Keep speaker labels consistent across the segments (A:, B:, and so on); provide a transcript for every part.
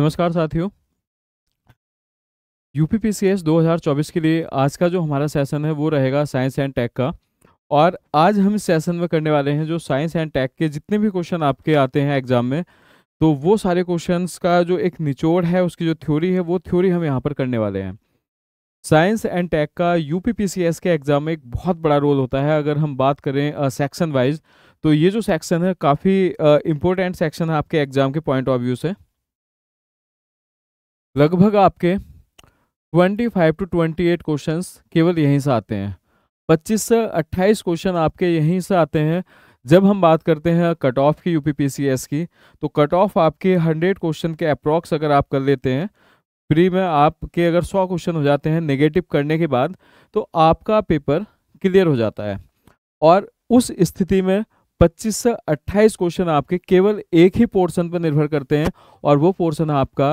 A: नमस्कार साथियों U P 2024 के लिए आज का जो हमारा सेशन है वो रहेगा साइंस एंड टेक का और आज हम इस सेशन में करने वाले हैं जो साइंस एंड टेक के जितने भी क्वेश्चन आपके आते हैं एग्जाम में तो वो सारे क्वेश्चंस का जो एक निचोड़ है उसकी जो थ्योरी है वो थ्योरी हम यहाँ पर करने वाले हैं साइंस एंड टेक का यू के एग्ज़ाम में एक बहुत बड़ा रोल होता है अगर हम बात करें सेक्शन वाइज तो ये जो सेक्शन है काफ़ी इम्पोर्टेंट सेक्शन है आपके एग्ज़ाम के पॉइंट ऑफ व्यू से लगभग आपके 25 टू 28 क्वेश्चंस केवल यहीं से आते हैं 25 से 28 क्वेश्चन आपके यहीं से आते हैं जब हम बात करते हैं कट ऑफ की यूपीपीसीएस की तो कट ऑफ आपके 100 क्वेश्चन के अप्रॉक्स अगर आप कर लेते हैं फ्री में आपके अगर 100 क्वेश्चन हो जाते हैं नेगेटिव करने के बाद तो आपका पेपर क्लियर हो जाता है और उस स्थिति में 25 से 28 क्वेश्चन आपके केवल एक ही पोर्शन पर निर्भर करते हैं और वो पोर्शन आपका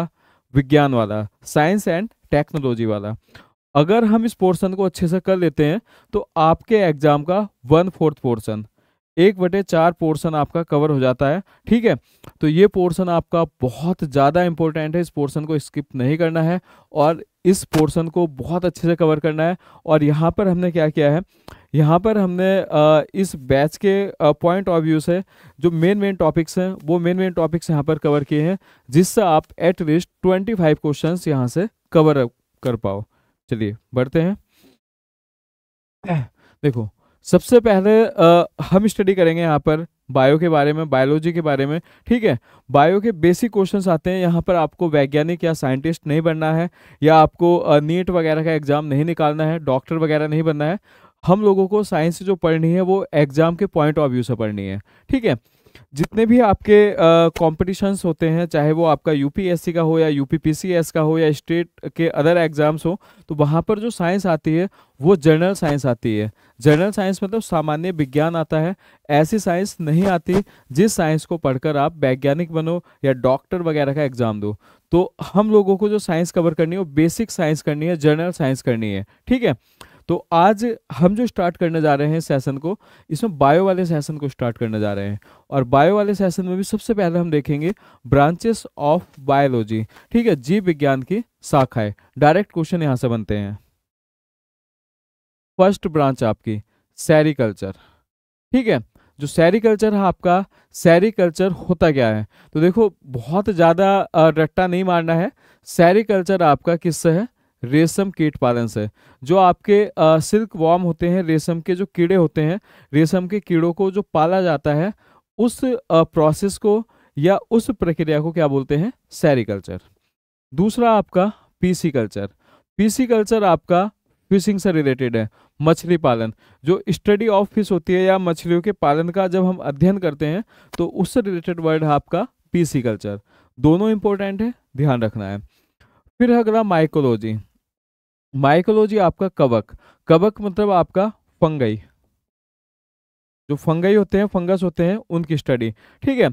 A: विज्ञान वाला साइंस एंड टेक्नोलॉजी वाला अगर हम इस पोर्शन को अच्छे से कर लेते हैं तो आपके एग्जाम का वन फोर्थ पोर्शन एक बटे चार पोर्शन आपका कवर हो जाता है ठीक है तो ये पोर्शन आपका बहुत ज़्यादा इंपॉर्टेंट है इस पोर्शन को स्किप नहीं करना है और इस पोर्शन को बहुत अच्छे से कवर करना है और यहाँ पर हमने क्या किया है यहाँ पर हमने इस बैच के पॉइंट ऑफ व्यू से जो मेन मेन टॉपिक्स हैं वो मेन मेन टॉपिक्स यहाँ पर कवर किए हैं जिससे आप at least twenty five question यहाँ से कवर कर पाओ चलिए बढ़ते हैं देखो सबसे पहले हम स्टडी करेंगे यहाँ पर बायो के बारे में बायोलॉजी के बारे में ठीक है बायो के बेसिक क्वेश्चंस आते हैं यहाँ पर आपको वैज्ञानिक या साइंटिस्ट नहीं बनना है या आपको नीट वगैरह का एग्जाम नहीं निकालना है डॉक्टर वगैरह नहीं बनना है हम लोगों को साइंस जो पढ़नी है वो एग्ज़ाम के पॉइंट ऑफ व्यू से पढ़नी है ठीक है जितने भी आपके कॉम्पिटिशन्स होते हैं चाहे वो आपका यू का हो या यू का हो या स्टेट के अदर एग्ज़ाम्स हो तो वहाँ पर जो साइंस आती है वो जनरल साइंस आती है जनरल साइंस मतलब सामान्य विज्ञान आता है ऐसी साइंस नहीं आती जिस साइंस को पढ़कर आप वैज्ञानिक बनो या डॉक्टर वगैरह का एग्ज़ाम दो तो हम लोगों को जो साइंस कवर करनी है वो बेसिक साइंस करनी है जनरल साइंस करनी है ठीक है तो आज हम जो स्टार्ट करने जा रहे हैं सेशन को इसमें बायो वाले सेशन को स्टार्ट करने जा रहे हैं और बायो वाले सेशन में भी सबसे पहले हम देखेंगे ब्रांचेस ऑफ बायोलॉजी ठीक है जीव विज्ञान की शाखाएं डायरेक्ट क्वेश्चन यहां से बनते हैं फर्स्ट ब्रांच आपकी सैरिकल्चर ठीक है जो सैरिकल्चर है आपका सैरिकल्चर होता क्या है तो देखो बहुत ज़्यादा रट्टा नहीं मारना है सैरिकल्चर आपका किससे है रेशम कीट पालन से जो आपके आ, सिल्क वॉर्म होते हैं रेशम के जो कीड़े होते हैं रेशम के कीड़ों को जो पाला जाता है उस प्रोसेस को या उस प्रक्रिया को क्या बोलते हैं सैरिकल्चर दूसरा आपका पीसी कल्चर पीसी कल्चर आपका फिशिंग से रिलेटेड है मछली पालन जो स्टडी ऑफ फिश होती है या मछलियों के पालन का जब हम अध्ययन करते हैं तो उससे रिलेटेड वर्ड है आपका पीसी कल्चर दोनों इंपॉर्टेंट है ध्यान रखना है फिर अगला माइकोलॉजी माइकोलॉजी आपका कवक कवक मतलब आपका फंगई जो फंगई होते हैं फंगस होते हैं उनकी स्टडी ठीक है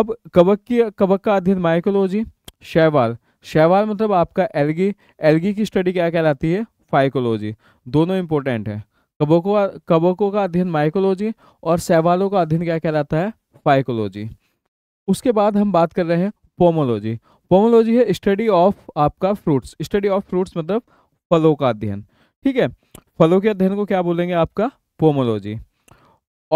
A: अब कवक की कवक का अध्ययन माइकोलॉजी शैवाल शैवाल मतलब आपका एलगी एलगी की स्टडी क्या कहलाती है फाइकोलॉजी दोनों इंपॉर्टेंट है कबकों का कबकों का अध्ययन माइकोलॉजी और शैवालों का अध्ययन क्या कहलाता है फाइकोलॉजी उसके बाद हम बात कर रहे हैं पोमोलॉजी पोमोलॉजी है स्टडी ऑफ आपका फ्रूट्स स्टडी ऑफ फ्रूट्स मतलब फलों का अध्ययन ठीक है फलों के अध्ययन को क्या बोलेंगे आपका पोमोलॉजी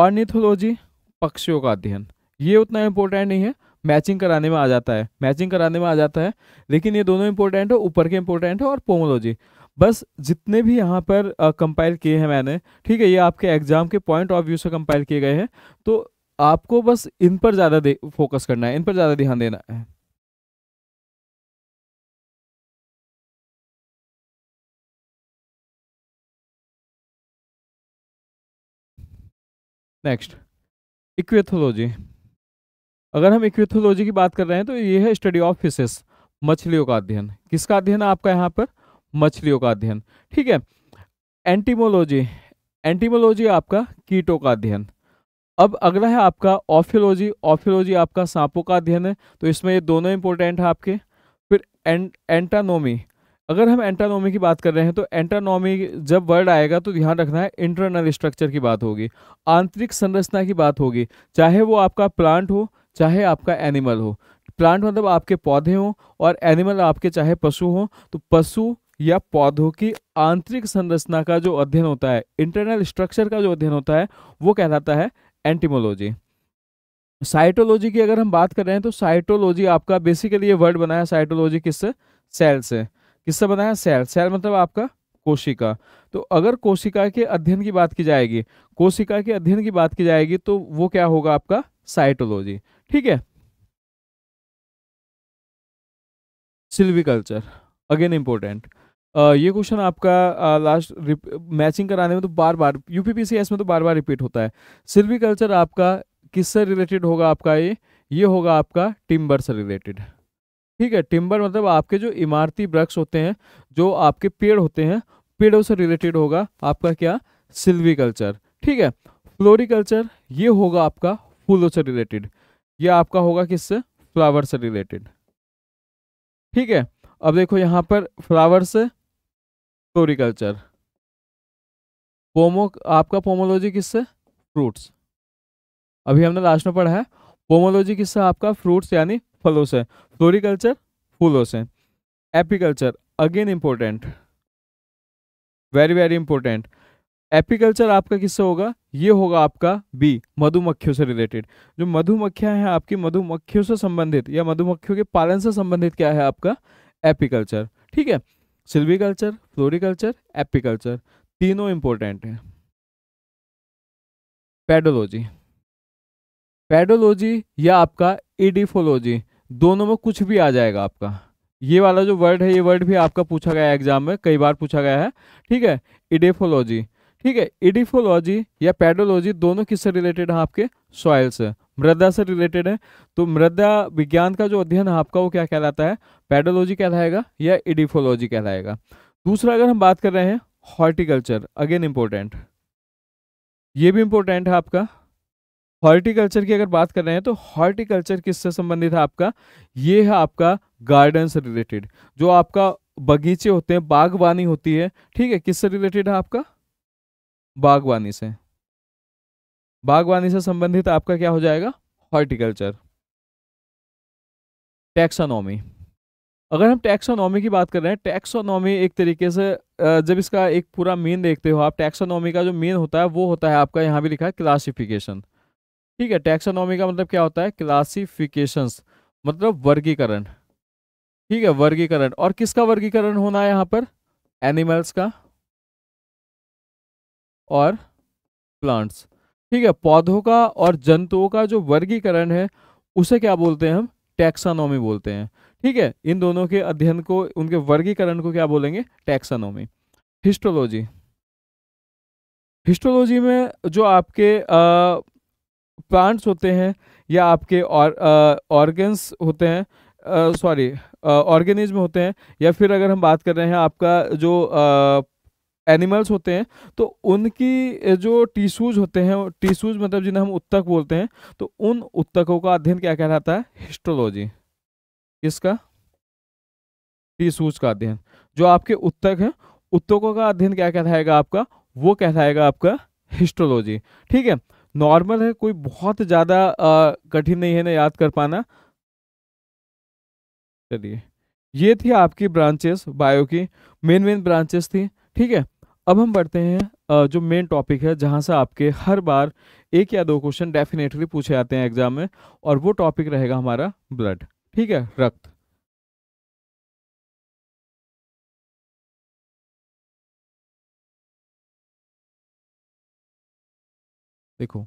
A: ऑर्निथोलॉजी पक्षियों का अध्ययन ये उतना इंपॉर्टेंट नहीं है मैचिंग कराने में आ जाता है मैचिंग कराने में आ जाता है लेकिन ये दोनों इंपॉर्टेंट है ऊपर के इंपॉर्टेंट है और पोमोलॉजी बस जितने भी यहाँ पर कंपाइल किए हैं मैंने ठीक है ये आपके एग्जाम के पॉइंट ऑफ व्यू से कंपाइल किए गए हैं तो आपको बस इन पर
B: ज़्यादा फोकस करना है इन पर ज़्यादा ध्यान देना है नेक्स्ट इक्वेथोलॉजी
A: अगर हम इक्वेथोलॉजी की बात कर रहे हैं तो ये है स्टडी ऑफ फिशेस मछलियों का अध्ययन किसका अध्ययन है आपका यहाँ पर मछलियों का अध्ययन ठीक है एंटीमोलॉजी एंटीमोलॉजी आपका कीटों का अध्ययन अब अगला है आपका ऑफियोलॉजी ऑफियोलॉजी आपका सांपों का अध्ययन है तो इसमें ये दोनों इंपॉर्टेंट है आपके फिर एंटानोमी अगर हम एंटानोमी की बात कर रहे हैं तो एंटानोमी जब वर्ड आएगा तो ध्यान रखना है इंटरनल स्ट्रक्चर की बात होगी आंतरिक संरचना की बात होगी चाहे वो आपका प्लांट हो चाहे आपका एनिमल हो प्लांट मतलब आपके पौधे हों और एनिमल आपके चाहे पशु हो तो पशु या पौधों की आंतरिक संरचना का जो अध्ययन होता है इंटरनल स्ट्रक्चर का जो अध्ययन होता है वो कहलाता है एंटीमोलॉजी साइटोलॉजी की अगर हम बात कर रहे हैं तो साइटोलॉजी आपका बेसिकली ये वर्ड बना है साइटोलॉजी किस सेल से किससे बनाया सेल सेल मतलब आपका कोशिका तो अगर कोशिका के अध्ययन की बात की जाएगी कोशिका के अध्ययन की बात की जाएगी तो वो क्या होगा आपका साइटोलॉजी ठीक है सिल्विकल्चर अगेन इंपॉर्टेंट ये क्वेश्चन आपका लास्ट मैचिंग कराने में तो बार बार यूपीपीसीएस में तो बार बार रिपीट होता है सिल्विकल्चर आपका किससे रिलेटेड होगा आपका ये ये होगा आपका टिम्बर से रिलेटेड ठीक है टिम्बर मतलब आपके जो इमारती वृक्ष होते हैं जो आपके पेड़ होते हैं पेड़ों से रिलेटेड होगा आपका क्या सिल्वीकल्चर ठीक है फ्लोरिकल्चर ये होगा आपका फूलों से रिलेटेड ये आपका होगा किससे फ्लावर से रिलेटेड ठीक है अब देखो यहाँ पर फ्लावर से फ्लोरिकल्चर पोमो आपका पोमोलॉजी किससे फ्रूट्स अभी हमने लास्ट में पढ़ा है पोमोलॉजी किससे आपका फ्रूट्स यानी फलों से फ्लोरिकल्चर फूलों से apiculture again important very very important apiculture आपका किससे होगा ये होगा आपका बी मधुमक्खियों से रिलेटेड जो मधुमक्खियां हैं आपकी मधुमक्खियों से संबंधित या मधुमक्खियों के पालन से संबंधित क्या है आपका एपीकल्चर ठीक है सिल्वीकल्चर फ्लोरिकल्चर एपीकल्चर तीनों इंपॉर्टेंट हैं पेडोलॉजी पेडोलॉजी या आपका इडिफोलॉजी दोनों में कुछ भी आ जाएगा आपका ये वाला जो वर्ड है ये वर्ड भी आपका पूछा गया है एग्जाम में कई बार पूछा गया है ठीक है इडेफोलॉजी ठीक है इडिफोलॉजी या पेडोलॉजी दोनों किससे रिलेटेड है आपके सॉइल से मृदा से रिलेटेड है तो मृदा विज्ञान का जो अध्ययन है आपका वो क्या कहलाता है पेडोलॉजी कहलाएगा या इडिफोलॉजी कहलाएगा दूसरा अगर हम बात कर रहे हैं हॉर्टिकल्चर अगेन इंपॉर्टेंट ये भी इंपॉर्टेंट है आपका हॉर्टिकल्चर की अगर बात कर रहे हैं तो हॉर्टिकल्चर किससे संबंधित है आपका ये है आपका गार्डन से रिलेटेड जो आपका बगीचे होते हैं बागवानी होती है ठीक है किससे रिलेटेड है आपका बागवानी से बागवानी से संबंधित आपका क्या हो जाएगा हॉर्टिकल्चर टैक्सोनॉमी अगर हम टैक्सोनॉमी की बात कर रहे हैं टैक्सोनॉमी एक तरीके से जब इसका एक पूरा मेन देखते हो आप टैक्सोनॉमी का जो मेन होता है वो होता है आपका यहाँ भी लिखा है क्लासिफिकेशन ठीक है टैक्सोनॉमी का मतलब क्या होता है क्लासिफिकेशन मतलब वर्गीकरण ठीक है वर्गीकरण और किसका वर्गीकरण होना है यहां पर एनिमल्स का और प्लांट्स ठीक है पौधों का और जंतुओं का जो वर्गीकरण है उसे क्या बोलते हैं हम टैक्सानोमी बोलते हैं ठीक है इन दोनों के अध्ययन को उनके वर्गीकरण को क्या बोलेंगे टैक्सानोमी हिस्टोलॉजी हिस्टोलॉजी में जो आपके आ, प्लांट्स होते हैं या आपके ऑर्गन्स होते हैं सॉरी ऑर्गेनिज्म होते हैं या फिर अगर हम बात कर रहे हैं आपका जो आ, एनिमल्स होते हैं तो उनकी जो टीशूज होते हैं टीशूज मतलब जिन्हें हम उत्तक बोलते हैं तो उन उत्तकों का अध्ययन क्या कहलाता है हिस्टोलॉजी किसका टीशूज का अध्ययन जो आपके उत्तक हैं उत्तकों का अध्ययन क्या कहलाएगा आपका वो कहलाएगा आपका हिस्टोलॉजी ठीक है नॉर्मल है कोई बहुत ज़्यादा कठिन नहीं है ना याद कर पाना चलिए ये थी आपकी ब्रांचेस बायो की मेन मेन ब्रांचेस थी ठीक है अब हम बढ़ते हैं जो मेन टॉपिक है जहाँ से आपके हर बार एक या दो क्वेश्चन डेफिनेटली पूछे जाते हैं एग्जाम में और
B: वो टॉपिक रहेगा हमारा ब्लड ठीक है रक्त देखो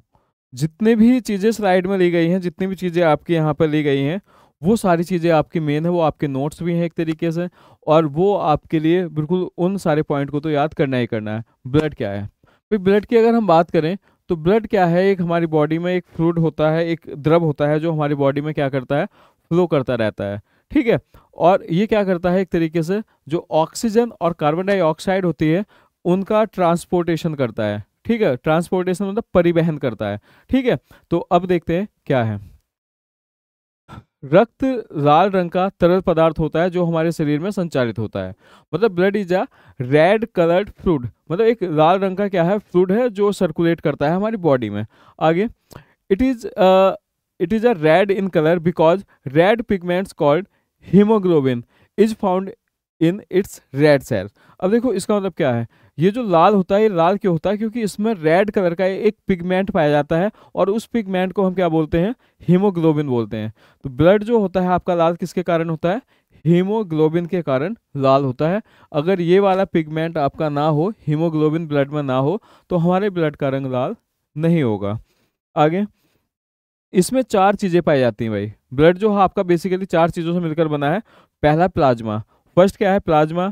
B: जितने भी चीज़ें स्लाइड में ली गई हैं जितनी भी चीज़ें
A: आपके यहाँ पर ली गई हैं वो सारी चीज़ें आपकी मेन है वो आपके नोट्स भी हैं एक तरीके से और वो आपके लिए बिल्कुल उन सारे पॉइंट को तो याद करना ही करना है ब्लड क्या है भाई ब्लड की अगर हम बात करें तो ब्लड क्या है एक हमारी बॉडी में एक फ्लूड होता है एक द्रव होता है जो हमारी बॉडी में क्या करता है फ्लो करता रहता है ठीक है और ये क्या करता है एक तरीके से जो ऑक्सीजन और कार्बन डाइऑक्साइड होती है उनका ट्रांसपोर्टेशन करता है ठीक है ट्रांसपोर्टेशन मतलब परिवहन करता है ठीक है तो अब देखते हैं क्या है रक्त लाल रंग का तरल पदार्थ होता है जो हमारे शरीर में संचालित होता है मतलब blood is a red coloured fluid मतलब एक लाल रंग का क्या है फ्लूड है जो सर्कुलेट करता है हमारी बॉडी में आगे it is it is a red in colour because red pigments called haemoglobin is found in its red cells अब देखो इसका मतलब क्या है ये जो लाल होता है ये लाल क्यों होता है क्योंकि इसमें रेड कलर का एक पिगमेंट पाया जाता है और उस पिगमेंट को हम क्या बोलते हैं हीमोग्लोबिन बोलते हैं तो ब्लड जो होता है आपका लाल किसके कारण होता है हीमोग्लोबिन के कारण लाल होता है अगर ये वाला पिगमेंट आपका ना हो हीमोग्लोबिन ब्लड में ना हो तो हमारे ब्लड का रंग लाल नहीं होगा आगे इसमें चार चीज़ें पाई जाती हैं भाई ब्लड जो है आपका बेसिकली चार चीज़ों से मिलकर बना है पहला प्लाज्मा फर्स्ट क्या है प्लाज्मा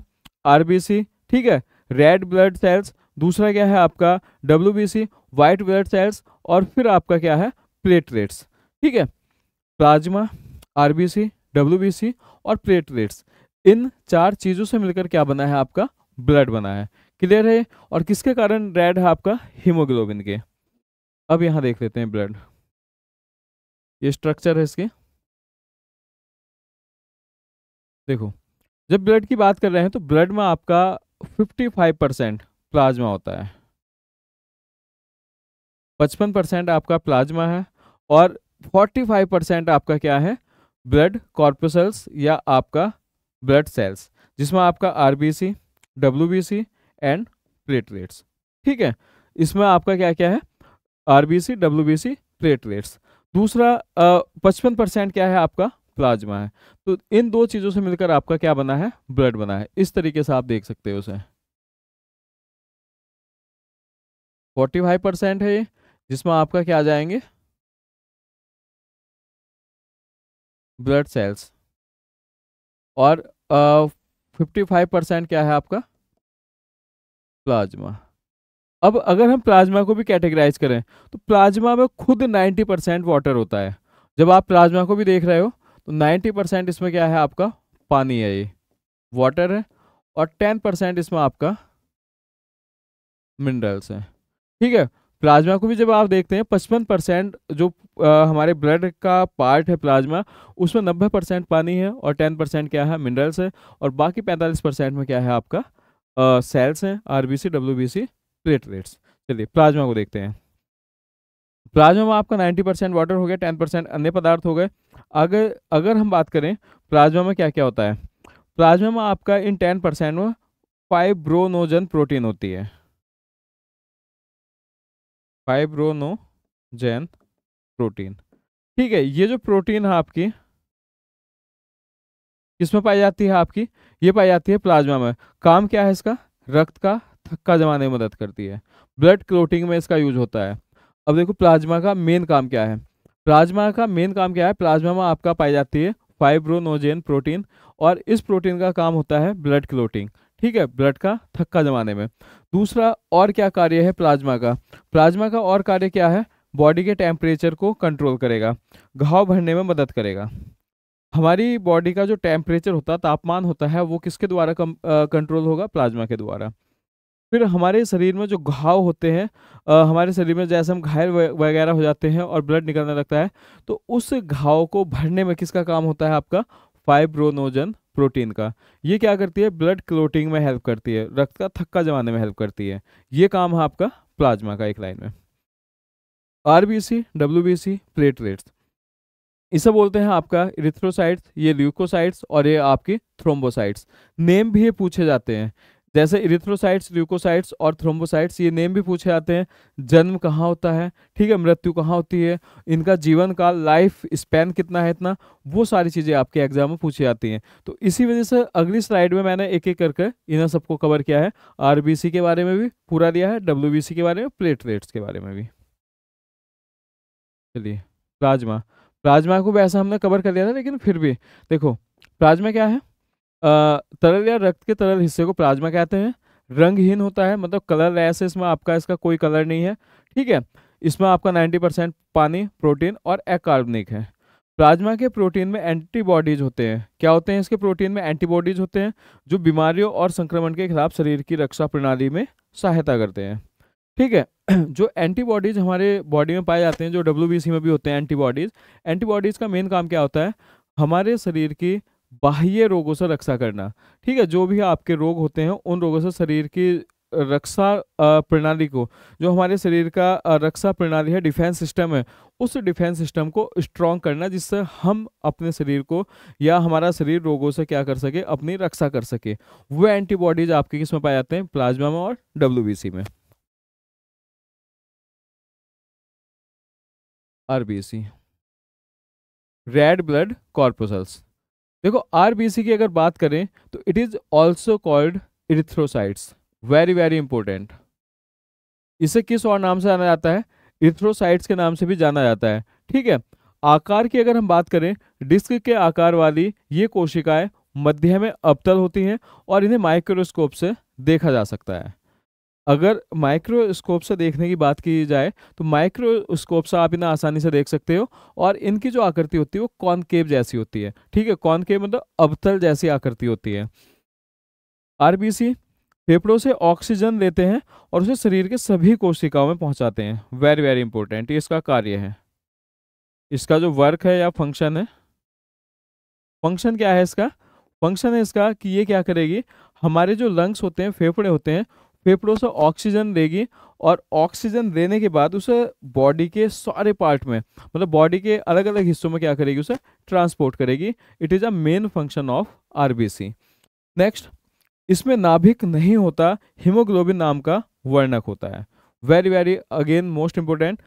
A: आरबीसी ठीक है रेड ब्लड सेल्स दूसरा क्या है आपका W B C blood cells और फिर आपका क्या है प्लेटलेट्स ठीक है प्लाज्मा आरबीसी डब्ल्यूबीसी और प्लेटलेट्स इन चार चीज़ों से मिलकर क्या बना है आपका ब्लड बना है क्लियर है और किसके कारण रेड है आपका
B: हीमोग्लोबिन के अब यहाँ देख लेते हैं ब्लड ये स्ट्रक्चर है इसके देखो जब ब्लड की
A: बात कर रहे हैं तो ब्लड में आपका 55 परसेंट प्लाज्मा होता है 55 परसेंट आपका प्लाज्मा है और 45 परसेंट आपका क्या है ब्लड कॉर्पोसल्स या आपका ब्लड सेल्स जिसमें आपका R B C W B C and platelets ठीक है इसमें आपका क्या क्या है R B C W B C platelets दूसरा पचपन परसेंट क्या है आपका प्लाज्मा है तो इन दो चीज़ों से मिलकर आपका क्या बना है ब्लड बना
B: है इस तरीके से आप देख सकते हो उसे फोर्टी फाइव परसेंट है ये जिसमें आपका क्या आ जाएंगे ब्लड सेल्स और फिफ्टी फाइव परसेंट क्या है आपका प्लाज्मा अब अगर हम
A: प्लाज्मा को भी कैटेगराइज करें तो प्लाज्मा में खुद नाइन्टी परसेंट वाटर होता है जब आप प्लाज्मा को भी देख रहे हो तो 90 परसेंट इसमें क्या है आपका पानी है ये वाटर है और 10 परसेंट इसमें आपका मिनरल्स हैं ठीक है प्लाज्मा को भी जब आप देखते हैं पचपन परसेंट जो आ, हमारे ब्लड का पार्ट है प्लाज्मा उसमें नब्बे परसेंट पानी है और टेन परसेंट क्या है मिनरल्स है और बाकी पैंतालीस परसेंट में क्या है आपका सेल्स हैं R B C W B C platelets चलिए प्लाज्मा को देखते हैं प्लाज्मा में आपका 90 परसेंट वाटर हो गया 10 परसेंट अन्य पदार्थ हो गए अगर अगर हम बात करें प्लाज्मा में क्या क्या होता है प्लाज्मा में आपका इन 10 परसेंट में फाइब्रोनोजन प्रोटीन होती है फाइब्रोनोजन प्रोटीन ठीक है ये जो प्रोटीन है आपकी किसमें पाई जाती है आपकी ये पाई जाती है प्लाज्मा में काम क्या है इसका रक्त का थक्का जमाने में मदद करती है ब्लड क्लोटिंग में इसका यूज होता है अब देखो प्लाज्मा का मेन काम क्या है प्लाज्मा का मेन काम क्या है प्लाज्मा में आपका पाई जाती है फाइब्रोनोजेन प्रोटीन और इस प्रोटीन का काम होता है ब्लड क्लोटिंग ठीक है ब्लड का थक्का जमाने में दूसरा और क्या कार्य है प्लाज्मा का प्लाज्मा का और कार्य क्या है बॉडी के टेम्परेचर को कंट्रोल करेगा घाव भरने में मदद करेगा हमारी बॉडी का जो टेम्परेचर होता है तापमान होता है वो किसके द्वारा कंट्रोल होगा प्लाज्मा के द्वारा फिर हमारे शरीर में जो घाव होते हैं हमारे शरीर में जैसे हम घायल वगैरह हो जाते हैं और ब्लड निकलने लगता है तो उस घाव को भरने में किसका काम होता है आपका फाइब्रोनोजन प्रोटीन का ये क्या करती है ब्लड क्लोटिंग में हेल्प करती है रक्त का थक्का जमाने में हेल्प करती है ये काम है आपका प्लाज्मा का एक लाइन में R B C W B C platelets इसे बोलते हैं आपका इरिथ्रोसाइट्स ये ल्यूकोसाइट्स और ये आपकी थ्रोम्बोसाइट्स नेम भी ये पूछे जाते हैं जैसे इरिथ्रोसाइट्स ल्यूकोसाइट्स और थ्रोम्बोसाइट्स ये नेम भी पूछे जाते हैं जन्म कहाँ होता है ठीक है मृत्यु कहाँ होती है इनका जीवन काल लाइफ स्पैन कितना है इतना वो सारी चीज़ें आपके एग्जाम में पूछी जाती हैं तो इसी वजह से अगली स्लाइड में मैंने एक एक करके इन्हें सबको कवर किया है आर के बारे में भी पूरा दिया है डब्ल्यू के बारे में प्लेटलेट्स के बारे में भी चलिए प्लाज्मा प्लाज्मा को भी ऐसा हमने कवर कर लिया था लेकिन फिर भी देखो प्लाज्मा क्या है तरल या रक्त के तरल हिस्से को प्लाज्मा कहते हैं रंगहीन होता है मतलब कलर है इसमें आपका इसका कोई कलर नहीं है ठीक है इसमें आपका 90 परसेंट पानी प्रोटीन और एकार्बनिक है प्लाज्मा के प्रोटीन में एंटीबॉडीज होते हैं क्या होते हैं इसके प्रोटीन में एंटीबॉडीज होते हैं जो बीमारियों और संक्रमण के खिलाफ शरीर की रक्षा प्रणाली में सहायता करते हैं ठीक है जो एंटीबॉडीज हमारे बॉडी में पाए जाते हैं जो डब्ल्यू में भी होते हैं एंटीबॉडीज एंटीबॉडीज का मेन काम क्या होता है हमारे शरीर की बाह्य रोगों से रक्षा करना ठीक है जो भी आपके रोग होते हैं उन रोगों से शरीर की रक्षा प्रणाली को जो हमारे शरीर का रक्षा प्रणाली है डिफेंस सिस्टम है उस डिफेंस सिस्टम को स्ट्रॉन्ग करना जिससे हम अपने शरीर को या हमारा शरीर रोगों से क्या कर सके अपनी रक्षा कर सके
B: वो एंटीबॉडीज आपके किस में पाए जाते हैं प्लाज्मा में और डब्ल्यू में आरबीसी रेड ब्लड कॉर्पोसल्स देखो आरबीसी की अगर बात करें तो it is
A: also called erythrocytes very very important इसे किस और नाम से जाना जाता है इरिथ्रोसाइट्स के नाम से भी जाना जाता है ठीक है आकार की अगर हम बात करें डिस्क के आकार वाली ये कोशिकाएं मध्य में अबतल होती हैं और इन्हें माइक्रोस्कोप से देखा जा सकता है अगर माइक्रोस्कोप से देखने की बात की जाए तो माइक्रोस्कोप से आप इन्हें आसानी से देख सकते हो और इनकी जो आकृति होती है वो कॉनकेव जैसी होती है ठीक है कॉनकेव मतलब अवतल जैसी आकृति होती है आरबीसी फेफड़ों से ऑक्सीजन लेते हैं और उसे शरीर के सभी कोशिकाओं में पहुंचाते हैं वेरी वेरी इंपॉर्टेंट इसका कार्य है इसका जो वर्क है या फंक्शन है फंक्शन क्या है इसका फंक्शन है इसका कि ये क्या करेगी हमारे जो लंग्स होते हैं फेफड़े होते हैं फेफड़ों से ऑक्सीजन देगी और ऑक्सीजन देने के बाद उसे बॉडी के सारे पार्ट में मतलब बॉडी के अलग अलग हिस्सों में क्या करेगी उसे ट्रांसपोर्ट करेगी it is a main function of RBC next इसमें नाभिक नहीं होता हीमोग्लोबिन नाम का वर्णक होता है very very again most important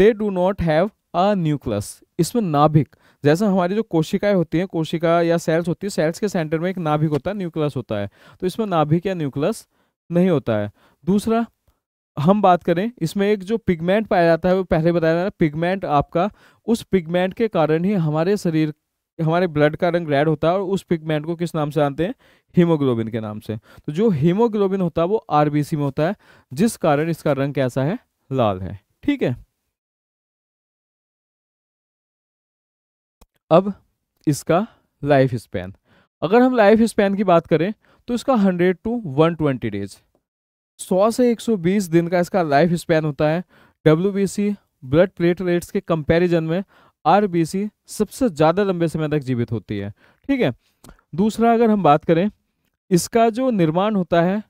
A: they do not have a nucleus इसमें नाभिक जैसा हमारी जो कोशिकाएं होती हैं कोशिका या सेल्स होती है सेल्स के सेंटर में एक नाभिक होता है न्यूक्लियस होता है तो इसमें नाभिक या न्यूक्लियस नहीं होता है दूसरा हम बात करें इसमें एक जो पिगमेंट पाया जाता है वो पहले बताया जा रहा है पिगमेंट आपका उस पिगमेंट के कारण ही हमारे शरीर हमारे ब्लड का रंग रेड होता है और उस पिगमेंट को किस नाम से जानते हैं हीमोग्लोबिन के नाम से तो जो हीमोग्लोबिन होता है वो आरबीसी में होता है जिस कारण इसका रंग कैसा है लाल है ठीक है अब इसका लाइफ स्पैन अगर हम लाइफ स्पैन की बात करें तो इसका hundred to one twenty days 100 से 120 दिन का इसका लाइफ स्पैन होता है डब्ल्यू ब्लड प्लेटलेट्स के कंपैरिजन में आर सबसे ज़्यादा लंबे समय तक जीवित होती है ठीक है दूसरा अगर हम बात करें इसका जो निर्माण होता है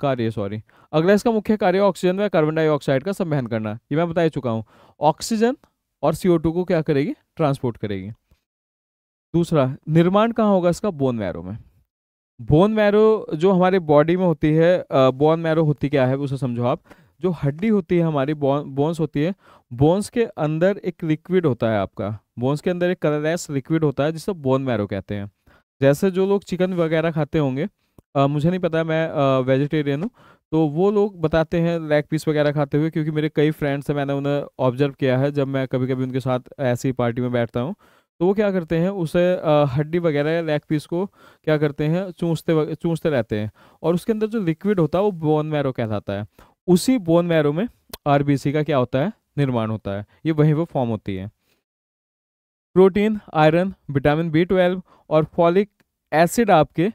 A: कार्य सॉरी अगला इसका मुख्य कार्य ऑक्सीजन व कार्बन डाइऑक्साइड का संवहन करना ये मैं बता चुका हूँ ऑक्सीजन और सी को क्या करेगी ट्रांसपोर्ट करेगी दूसरा निर्माण कहाँ होगा इसका बोन मैरो में बोन मैरो जो हमारे बॉडी में होती है बोन मैरो होती क्या है उसे समझो आप जो हड्डी होती है हमारी बोन्स होती है बोन्स के अंदर एक लिक्विड होता है आपका बोन्स के अंदर एक कलरलेस लिक्विड होता है जिसे बोन मैरो कहते हैं जैसे जो लोग चिकन वगैरह खाते होंगे आ, मुझे नहीं पता मैं वेजिटेरियन हूँ तो वो लोग बताते हैं लेग पीस वगैरह खाते हुए क्योंकि मेरे कई फ्रेंड्स हैं मैंने उन्हें ऑब्जर्व किया है जब मैं कभी कभी उनके साथ ऐसी पार्टी में बैठता हूँ तो वो क्या करते हैं उसे हड्डी वगैरह या लेग पीस को क्या करते हैं चूसते चूसते रहते हैं और उसके अंदर जो लिक्विड होता है वो बोन मैरो कहलाता है उसी बोन मैरो में आरबीसी का क्या होता है निर्माण होता है ये वहीं वो फॉर्म होती है protein iron vitamin B twelve और फॉलिक एसिड आपके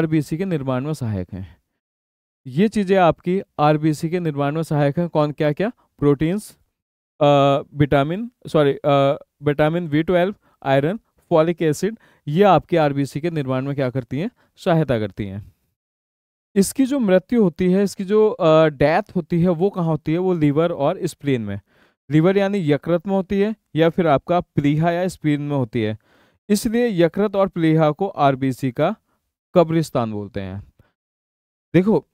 A: आरबीसी के निर्माण में सहायक हैं ये चीज़ें आपकी आरबीसी के निर्माण में सहायक हैं कौन क्या क्या proteins vitamin sorry vitamin B twelve iron folic acid ये आपके आरबीसी के निर्माण में क्या करती हैं सहायता करती हैं इसकी जो मृत्यु होती है इसकी जो डेथ होती है वो कहाँ होती है वो लीवर और स्प्लीन में लीवर यानी यकृत में होती है या फिर आपका प्लीहा या स्प्लीन में होती है इसलिए यकृत और प्लीहा को आर का कब्रिस्तान बोलते हैं देखो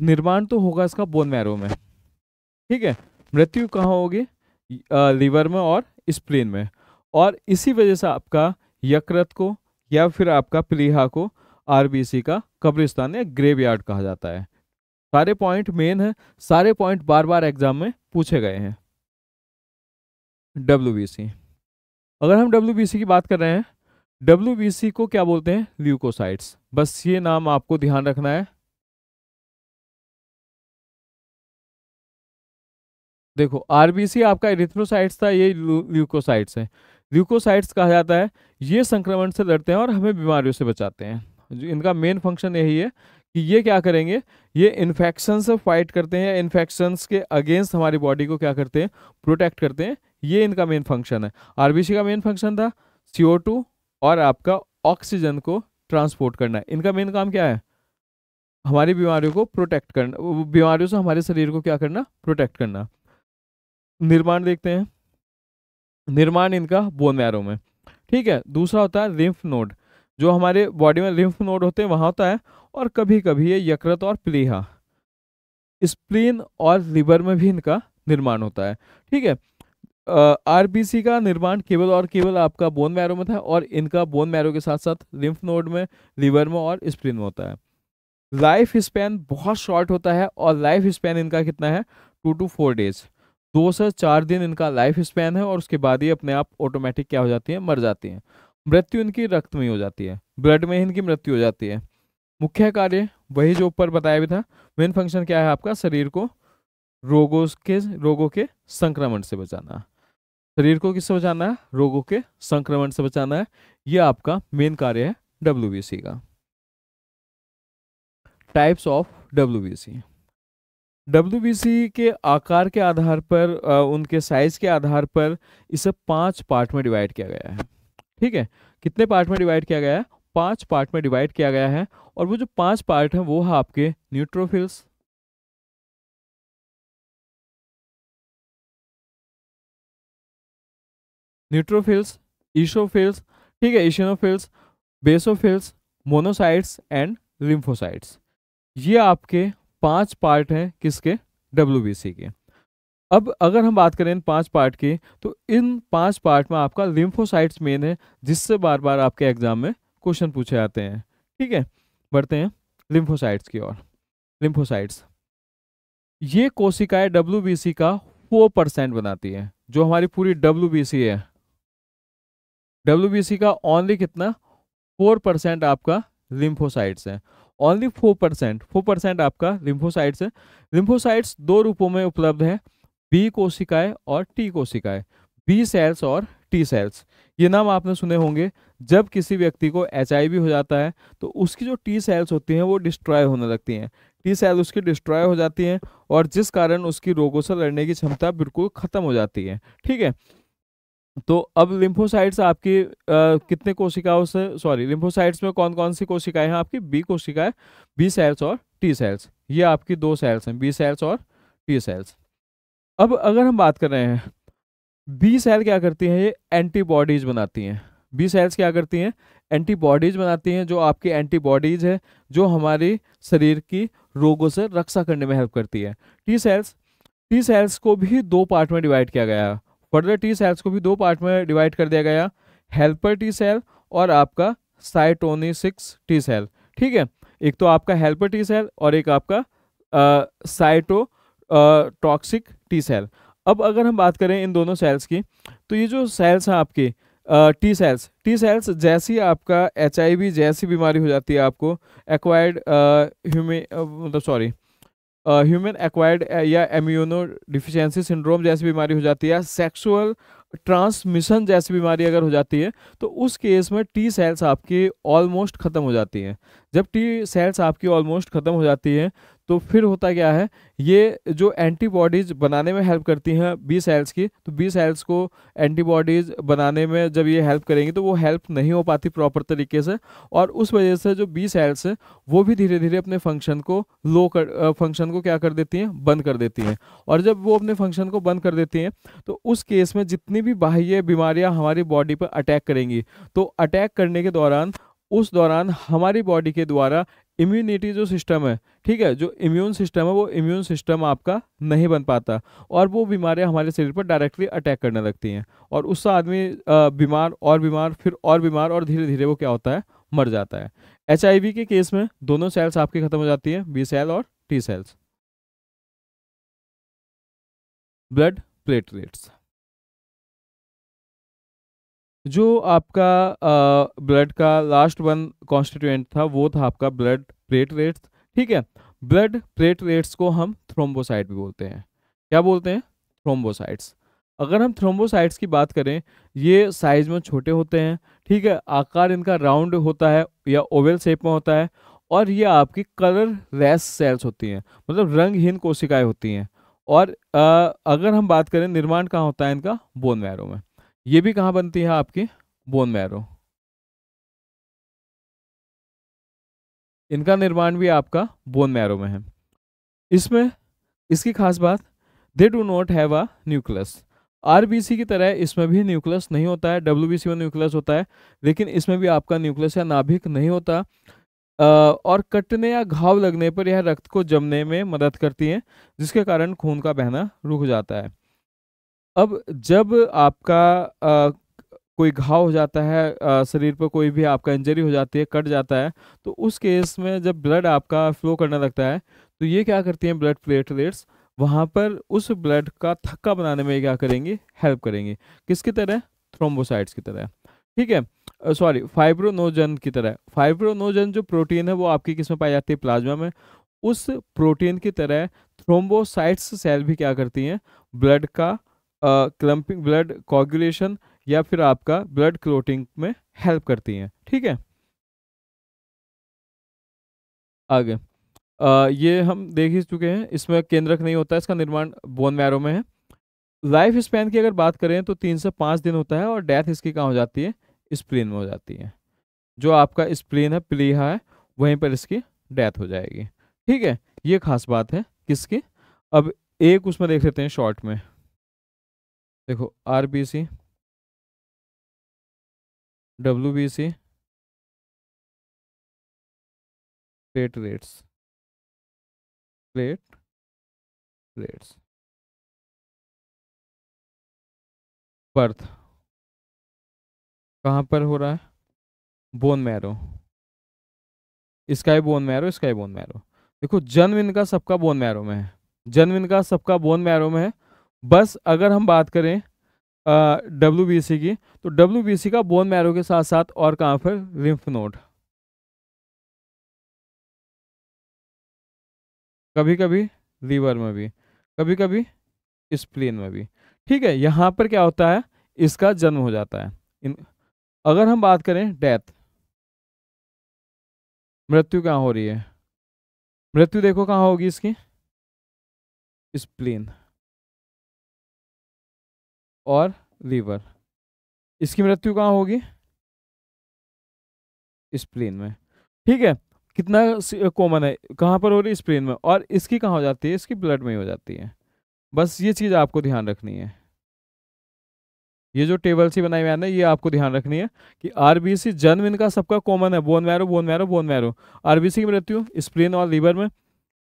A: निर्माण तो होगा इसका बोन मैरो में ठीक है मृत्यु कहाँ होगी लीवर में और स्प्लीन में और इसी वजह से आपका यकृत को या फिर आपका प्लीहा को आरबीसी का कब्रिस्तान या ग्रेवयार्ड कहा जाता है सारे पॉइंट मेन है सारे पॉइंट बार बार एग्जाम में पूछे गए हैं डब्ल्यू अगर हम
B: डब्ल्यू की बात कर रहे हैं डब्ल्यू को क्या बोलते हैं ल्यूकोसाइट्स बस ये नाम आपको ध्यान रखना है देखो आरबीसी आपका एरिथ्रोसाइट्स था ये ल्यूकोसाइट्स है ल्यूकोसाइट्स
A: कहा जाता है ये संक्रमण से लड़ते हैं और हमें बीमारियों से बचाते हैं इनका मेन फंक्शन यही है कि ये क्या करेंगे ये इन्फेक्शन से फाइट करते हैं या इन्फेक्शंस के अगेंस्ट हमारी बॉडी को क्या करते हैं प्रोटेक्ट करते हैं ये इनका मेन फंक्शन है आरबीसी का मेन फंक्शन था CO2 और आपका ऑक्सीजन को ट्रांसपोर्ट करना है इनका मेन काम क्या है हमारी बीमारियों को प्रोटेक्ट करना बीमारियों से हमारे शरीर को क्या करना प्रोटेक्ट करना निर्माण देखते हैं निर्माण इनका बोन मैरो में ठीक है दूसरा होता है लिम्फ नोड जो हमारे बॉडी में लिम्फ नोड होते हैं वहाँ होता है और कभी कभी ये यकृत और प्लीहा स्प्लीन और लिवर में भी इनका निर्माण होता है ठीक है आरबीसी का निर्माण केवल और केवल आपका बोन मैरो में था और इनका बोन मैरो के साथ साथ लिम्फ नोड में लिवर में और स्प्लीन में होता है लाइफ स्पैन बहुत शॉर्ट होता है और लाइफ स्पैन इनका कितना है टू टू फोर डेज दो से चार दिन इनका लाइफ स्पैन है और उसके बाद ही अपने आप ऑटोमेटिक क्या हो जाती है मर जाती है मृत्यु इनकी रक्त में हो जाती है ब्लड में इनकी मृत्यु हो जाती है मुख्य कार्य वही जो ऊपर बताया भी था मेन फंक्शन क्या है आपका शरीर को रोगों के रोगों के संक्रमण से बचाना शरीर को किससे बचाना है रोगों के संक्रमण से बचाना है यह आपका मेन कार्य है डब्ल्यू का टाइप्स ऑफ डब्ल्यू डब्ल्यू के आकार के आधार पर उनके साइज के आधार पर इसे पांच पार्ट में डिवाइड किया गया है ठीक है कितने पार्ट में डिवाइड किया गया है पांच पार्ट में डिवाइड किया गया है और वो जो पांच
B: पार्ट हैं वो है आपके न्यूट्रोफिल्स न्यूट्रोफिल्स ईशोफिल्स ठीक है eosinophils basophils monocytes and
A: lymphocytes ये आपके पांच पार्ट हैं किसके डब्ल्यू के अब अगर हम बात करें इन पांच पार्ट की तो इन पांच पार्ट में आपका लिम्फोसाइट्स मेन है जिससे बार बार आपके एग्जाम में क्वेश्चन पूछे जाते हैं ठीक है बढ़ते हैं लिम्फोसाइट्स की ओर लिम्फोसाइट्स ये कोशिकाएं डब्ल्यू का फोर परसेंट बनाती है जो हमारी पूरी डब्ल्यू है डब्ल्यू का ओनली कितना फोर परसेंट आपका लिम्फोसाइट्स है only four percent four percent आपका लिम्फोसाइट्स है लिम्फोसाइट्स दो रूपों में उपलब्ध है बी कोशिकाएं और टी कोशिकाएं बी सेल्स और टी सेल्स ये नाम आपने सुने होंगे जब किसी व्यक्ति को एच हो जाता है तो उसकी जो टी सेल्स होती हैं वो डिस्ट्रॉय होने लगती हैं टी सेल उसकी डिस्ट्रॉय हो जाती हैं और जिस कारण उसकी रोगों से लड़ने की क्षमता बिल्कुल ख़त्म हो जाती है ठीक है तो अब लिम्फोसाइट्स आपकी आ, कितने कोशिकाओं से सॉरी लिम्फोसाइट्स में कौन कौन सी कोशिकाएं हैं आपकी बी कोशिकाएं बी सेल्स और टी सेल्स ये आपकी दो सेल्स हैं बी सेल्स और टी सेल्स अब अगर हम बात कर रहे हैं बी सेल क्या करती हैं ये एंटीबॉडीज बनाती हैं बी सेल्स क्या करती हैं एंटीबॉडीज बनाती हैं जो आपकी एंटीबॉडीज है जो हमारी शरीर की रोगों से रक्षा करने में हेल्प करती है टी सेल्स टी सेल्स को भी दो पार्ट में डिवाइड किया गया है फर्दर टी सेल्स को भी दो पार्ट में डिवाइड कर दिया गया हेल्पर टी सेल और आपका साइटोनिसिक्स टी सेल ठीक है एक तो आपका हेल्पर टी सेल और एक आपका साइटो टॉक्सिक टी सेल अब अगर हम बात करें इन दोनों सेल्स की तो ये जो सेल्स हैं आपके टी सेल्स टी सेल्स जैसी आपका एच जैसी बीमारी हो जाती है आपको एक्वायर्ड ह्यूमे मतलब सॉरी ह्यूमन एक्वायर्ड या एम्यूनो डिफिशेंसी सिंड्रोम जैसी बीमारी हो जाती है सेक्सुअल ट्रांसमिशन जैसी बीमारी अगर हो जाती है तो उस केस में टी सेल्स आपकी ऑलमोस्ट ख़त्म हो जाती हैं जब टी सेल्स आपकी ऑलमोस्ट ख़त्म हो जाती है तो फिर होता क्या है ये जो एंटीबॉडीज़ बनाने में हेल्प करती हैं बी सेल्स की तो बी सेल्स को एंटीबॉडीज़ बनाने में जब ये हेल्प करेंगी तो वो हेल्प नहीं हो पाती प्रॉपर तरीके से और उस वजह से जो बी सेल्स है वो भी धीरे धीरे अपने फंक्शन को लो कर फंक्शन को क्या कर देती हैं बंद कर देती हैं और जब वो अपने फंक्शन को बंद कर देती हैं तो उस केस में जितनी भी बाह्य बीमारियाँ हमारी बॉडी पर अटैक करेंगी तो अटैक करने के दौरान उस दौरान हमारी बॉडी के द्वारा इम्यूनिटी जो सिस्टम है ठीक है जो इम्यून सिस्टम है वो इम्यून सिस्टम आपका नहीं बन पाता और वो बीमारियां हमारे शरीर पर डायरेक्टली अटैक करने लगती हैं और उससे आदमी बीमार और बीमार फिर और बीमार और धीरे धीरे वो क्या होता है मर जाता है एच के, के केस में दोनों सेल्स
B: आपकी खत्म हो जाती हैं बी सेल और टी सेल्स ब्लड प्लेटलेट्स जो
A: आपका ब्लड का लास्ट वन कॉन्स्टिट्यूएंट था वो था आपका ब्लड प्लेटलेट्स ठीक है ब्लड प्लेटलेट्स को हम थ्रोम्बोसाइट भी बोलते हैं क्या बोलते हैं थ्रोम्बोसाइट्स अगर हम थ्रोम्बोसाइट्स की बात करें ये साइज में छोटे होते हैं ठीक है आकार इनका राउंड होता है या ओवल शेप में होता है और ये आपकी कलर रेस सेल्स होती हैं मतलब रंगहीन कोशिकाएं होती हैं और आ, अगर हम बात करें निर्माण कहाँ होता है इनका बोन मैरो में ये भी कहाँ बनती है आपकी
B: बोन मैरो इनका निर्माण भी आपका बोन मैरो में है इसमें इसकी खास बात they do
A: not have a nucleus RBC की तरह इसमें भी न्यूक्लियस नहीं होता है डब्ल्यू बी सी में न्यूक्लियस होता है लेकिन इसमें भी आपका न्यूक्लियस या नाभिक नहीं होता आ, और कटने या घाव लगने पर यह रक्त को जमने में मदद करती है जिसके कारण खून का बहना रुक जाता है अब जब आपका आ, कोई घाव हो जाता है आ, शरीर पर कोई भी आपका इंजरी हो जाती है कट जाता है तो उस केस में जब ब्लड आपका फ्लो करने लगता है तो ये क्या करती हैं ब्लड प्लेटलेट्स वहाँ पर उस ब्लड का थक्का बनाने में क्या करेंगी हेल्प करेंगी किसकी तरह थ्रोम्बोसाइट्स की तरह ठीक है सॉरी फाइब्रोनोजन की तरह फाइब्रोनोजन जो प्रोटीन है वो आपकी किस में पाई जाती है प्लाज्मा में उस प्रोटीन की तरह थ्रोम्बोसाइट्स सेल भी क्या करती हैं ब्लड का क्लम्पिंग ब्लड कॉगुलेशन या फिर आपका ब्लड क्लोटिंग में हेल्प करती हैं ठीक है आगे आ, ये हम देख ही चुके हैं इसमें केंद्रक नहीं होता इसका निर्माण बोन मैरो में है लाइफ स्पैन की अगर बात करें तो तीन से पाँच दिन होता है और डेथ इसकी कहाँ हो जाती है स्प्रीन में हो जाती है जो आपका स्प्रीन है प्लीहा है वहीं पर इसकी डेथ हो जाएगी ठीक है ये खास बात है किसकी अब एक उसमें देख लेते हैं शॉर्ट
B: में देखो R B C W B C platelets platelets birth कहाँ पर हो रहा है बोन मैरो स्काई बोन मैरो स्काई
A: बोन मैरो देखो जन्म इनका सबका बोन मैरो में है जन्म इनका सबका बोन मैरो में है बस अगर हम बात करें डब्ल्यू की तो डब्ल्यू का बोन
B: मैरो के साथ साथ और कहाँ पर लिम्फ नोड कभी कभी लीवर में भी कभी कभी
A: स्प्लेन में भी ठीक है यहाँ पर क्या होता है इसका जन्म हो जाता है इन
B: अगर हम बात करें डेथ मृत्यु कहाँ हो रही है मृत्यु देखो कहाँ होगी इसकी स्प्लेन इस और लीवर इसकी मृत्यु कहाँ होगी स्प्लेन में ठीक है कितना
A: कॉमन है कहाँ पर हो रही है स्प्लेन में और इसकी कहाँ हो जाती है इसकी ब्लड में ही हो जाती है बस ये चीज़ आपको ध्यान रखनी है ये जो टेबल सी बनाई मैंने ये आपको ध्यान रखनी है कि आरबीसी जन्म इनका सबका कॉमन है bone marrow bone marrow bone marrow RBC की मृत्यु स्प्लेन और लीवर में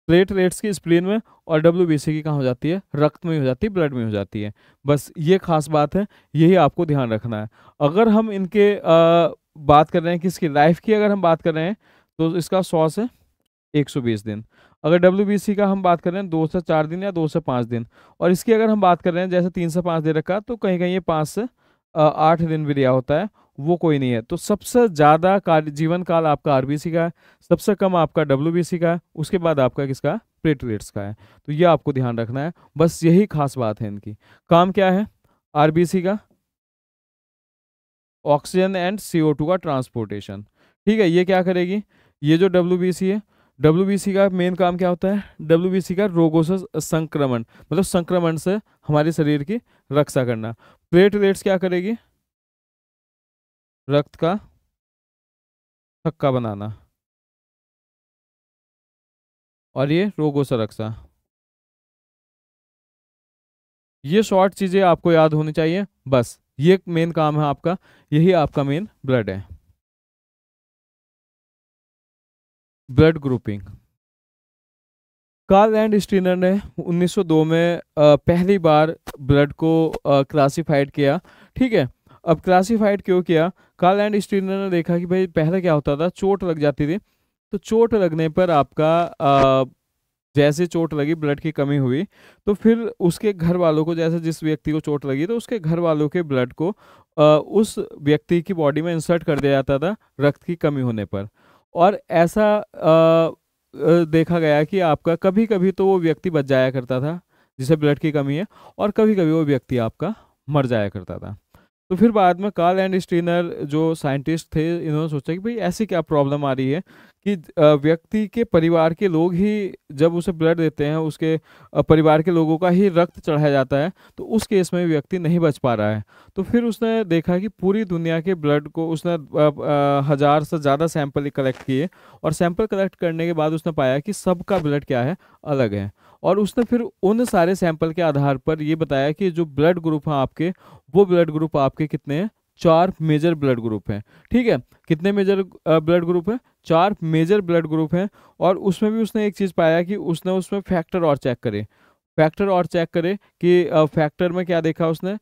A: प्लेटलेट्स की स्प्लीन में और डब्ल्यू बी सी की कहाँ हो जाती है रक्त में हो जाती है ब्लड में हो जाती है बस ये खास बात है यही आपको ध्यान रखना है अगर हम इनके आ, बात कर रहे हैं किसकी लाइफ की अगर हम बात कर रहे हैं तो इसका सौ से एक सौ बीस दिन अगर डब्ल्यू का हम बात कर रहे हैं दो से चार दिन या दो से पाँच दिन और इसकी अगर हम बात कर रहे हैं जैसे तीन से पाँच दिन रखा तो कहीं कहीं ये पाँच से आठ दिन भी दिया होता है वो कोई नहीं है तो सबसे ज़्यादा कार्य जीवन काल आपका आरबीसी का है सबसे कम आपका सी का है उसके बाद आपका किसका प्लेटलेट्स का है तो ये आपको ध्यान रखना है बस यही खास बात है इनकी काम क्या है आरबीसी का ऑक्सीजन एंड टू का ट्रांसपोर्टेशन ठीक है ये क्या करेगी ये जो डब्ल्यू है डब्ल्यू का मेन काम क्या होता है डब्ल्यू का रोगों से संक्रमण मतलब संक्रमण से
B: हमारे शरीर की रक्षा करना प्लेटलेट्स क्या करेगी रक्त का थक्का बनाना और ये रोगों से रक्षा
A: ये शॉर्ट चीज़ें आपको याद होनी चाहिए बस ये मेन काम है आपका यही आपका
B: मेन ब्लड है blood grouping Karl Landsteiner ने 1902 में पहली
A: बार ब्लड को क्लासिफाइड किया ठीक है अब क्लासिफाइड क्यों किया कार्ल एंड स्टीनर ने देखा कि भाई पहले क्या होता था चोट लग जाती थी तो चोट लगने पर आपका आ, जैसे चोट लगी ब्लड की कमी हुई तो फिर उसके घर वालों को जैसे जिस व्यक्ति को चोट लगी तो उसके घर वालों के ब्लड को आ, उस व्यक्ति की बॉडी में इंसर्ट कर दिया जाता था रक्त की कमी होने पर और ऐसा आ, देखा गया कि आपका कभी कभी तो वो व्यक्ति बच जाया करता था जिसे ब्लड की कमी है और कभी कभी वो व्यक्ति आपका मर जाया करता था तो फिर बाद में कार्ल एंड स्टीनर जो साइंटिस्ट थे इन्होंने सोचा कि भाई ऐसी क्या प्रॉब्लम आ रही है कि व्यक्ति के परिवार के लोग ही जब उसे ब्लड देते हैं उसके परिवार के लोगों का ही रक्त चढ़ाया जाता है तो उस केस में व्यक्ति नहीं बच पा रहा है तो फिर उसने देखा कि पूरी दुनिया के ब्लड को उसने हज़ार से ज़्यादा सैंपल कलेक्ट किए और सैंपल कलेक्ट करने के बाद उसने पाया कि सबका ब्लड क्या है अलग है और उसने फिर उन सारे सैंपल के आधार पर ये बताया कि जो ब्लड ग्रुप हैं आपके वो ब्लड ग्रुप आपके कितने हैं चार मेजर ब्लड ग्रुप हैं ठीक है कितने मेजर ब्लड ग्रुप हैं चार मेजर ब्लड ग्रुप हैं और उसमें भी उसने एक चीज़ पाया कि उसने उसमें फैक्टर और चेक करे फैक्टर और चेक करे कि फैक्टर में क्या देखा उसने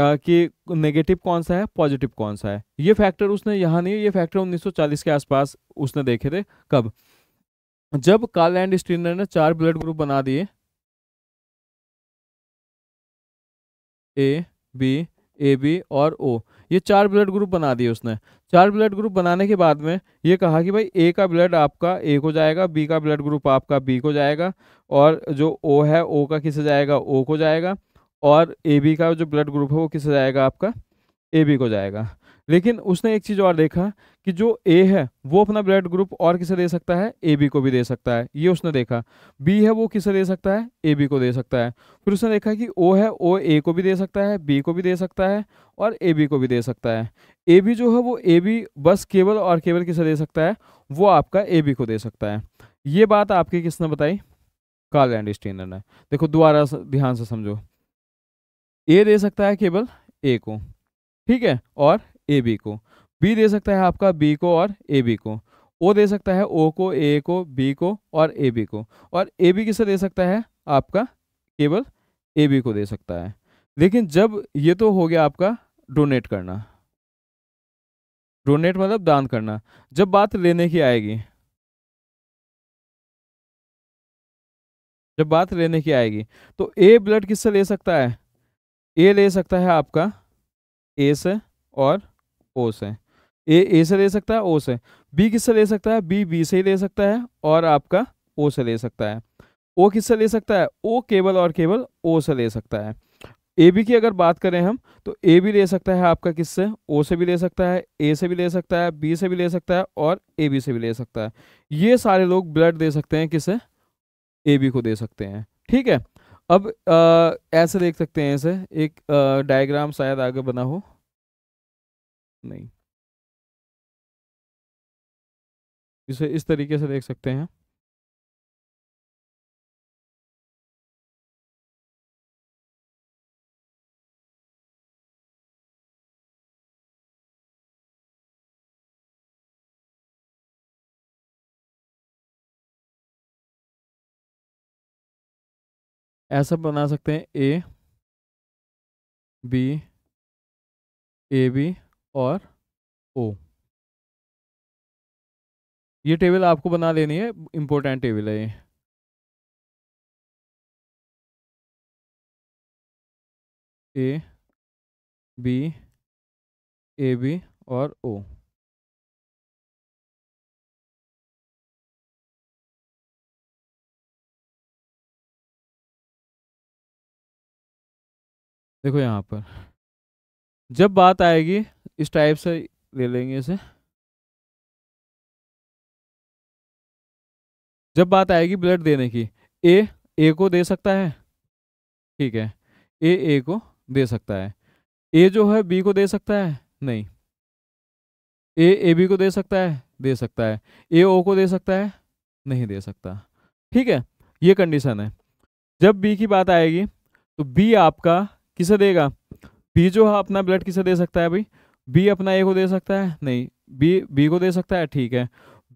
A: कि नेगेटिव कौन सा है पॉजिटिव कौन सा है ये फैक्टर उसने यहाँ नहीं ये फैक्टर 1940 के आसपास उसने देखे थे कब जब काला एंड स्टीनर ने चार ब्लड ग्रुप बना दिए ए बी ए बी और ओ ये चार ब्लड ग्रुप बना दिए उसने चार ब्लड ग्रुप बनाने के बाद में ये कहा कि भाई ए का ब्लड आपका ए को जाएगा बी का ब्लड ग्रुप आपका बी को जाएगा और जो ओ है ओ का किसे जाएगा ओ को जाएगा और ए बी का जो ब्लड ग्रुप है वो किसे जाएगा आपका ए बी को जाएगा लेकिन उसने एक चीज़ और देखा कि जो ए है वो अपना ब्लड ग्रुप और किसे दे सकता है ए बी को भी दे सकता है ये उसने देखा बी है वो किसे दे सकता है ए बी को दे सकता है फिर उसने देखा कि ओ है ओ ए को भी दे सकता है बी को भी दे सकता है और ए बी को भी दे सकता है ए बी जो है वो ए बी बस केवल और केवल किसे दे सकता है वो आपका ए बी को दे सकता है ये बात आपकी किसने बताई कार्ल एंड स्टेनर ने देखो दोबारा ध्यान से समझो ए दे सकता है केवल ए को ठीक है और ए बी को बी दे सकता है आपका बी को और ए बी को ओ दे सकता है ओ को ए को बी को और ए बी को और ए बी किसे दे सकता है आपका केवल ए बी को दे सकता है लेकिन जब ये तो हो गया आपका डोनेट करना
B: डोनेट मतलब दान करना जब बात लेने की आएगी जब बात लेने की आएगी तो ए ब्लड किससे ले
A: सकता है ए ले सकता है आपका ए से और ओ से ए ए से ले सकता है ओ से बी किससे ले सकता है बी बी से ही ले सकता है और आपका ओ से ले सकता है ओ किससे ले सकता है ओ केवल और केवल ओ से ले सकता है ए बी की अगर बात करें हम तो ए भी ले सकता है आपका किससे ओ से भी ले सकता है ए से भी ले सकता है बी से भी ले सकता है और ए बी से भी ले सकता है ये सारे लोग ब्लड दे सकते हैं किसे ए बी को दे सकते हैं ठीक है अब आ, ऐसे
B: देख सकते हैं इसे एक डायग्राम शायद आगे बना हो नहीं इसे इस तरीके से देख सकते हैं ऐसा बना सकते हैं ए बी ए बी और ओ ये टेबल आपको बना लेनी है इंपॉर्टेंट टेबल है ये ए बी ए बी और ओ देखो यहाँ पर जब बात आएगी इस टाइप से ले लेंगे इसे जब बात आएगी ब्लड देने की ए ए को दे सकता है ठीक है
A: ए ए को दे सकता है ए जो है बी को दे सकता है नहीं ए ए बी को दे सकता है दे सकता है ए ओ को दे सकता है नहीं दे सकता ठीक है ये कंडीशन है जब बी की बात आएगी तो बी आपका किसे देगा बी जो है अपना ब्लड किसे दे सकता है भाई बी अपना ए को दे सकता है नहीं बी बी को दे सकता है ठीक है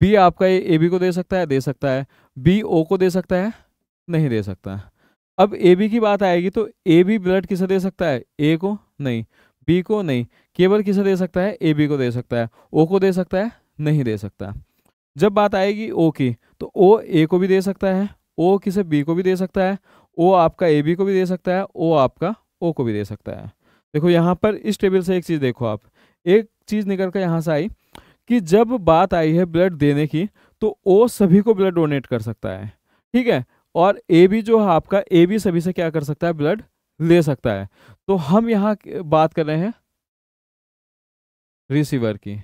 A: बी आपका ये ए बी को दे सकता है दे सकता है बी ओ को दे सकता है नहीं दे सकता है अब ए बी की बात आएगी तो ए बी ब्लड किसे दे सकता है ए को नहीं बी को नहीं केवल किसे दे सकता है ए बी को दे सकता है ओ को दे सकता है नहीं दे सकता जब बात आएगी ओ की तो ओ ए को भी दे सकता है ओ किसे बी को भी दे सकता है ओ आपका ए बी को भी दे सकता है ओ आपका ओ को भी दे सकता है देखो यहाँ पर इस टेबल से एक चीज़ देखो आप एक चीज़ निकल कर यहाँ से आई कि जब बात आई है ब्लड देने की तो ओ सभी को ब्लड डोनेट कर सकता है ठीक है और ए भी जो है आपका ए भी सभी से क्या कर सकता है ब्लड ले सकता है तो हम यहाँ बात कर रहे हैं रिसीवर
B: की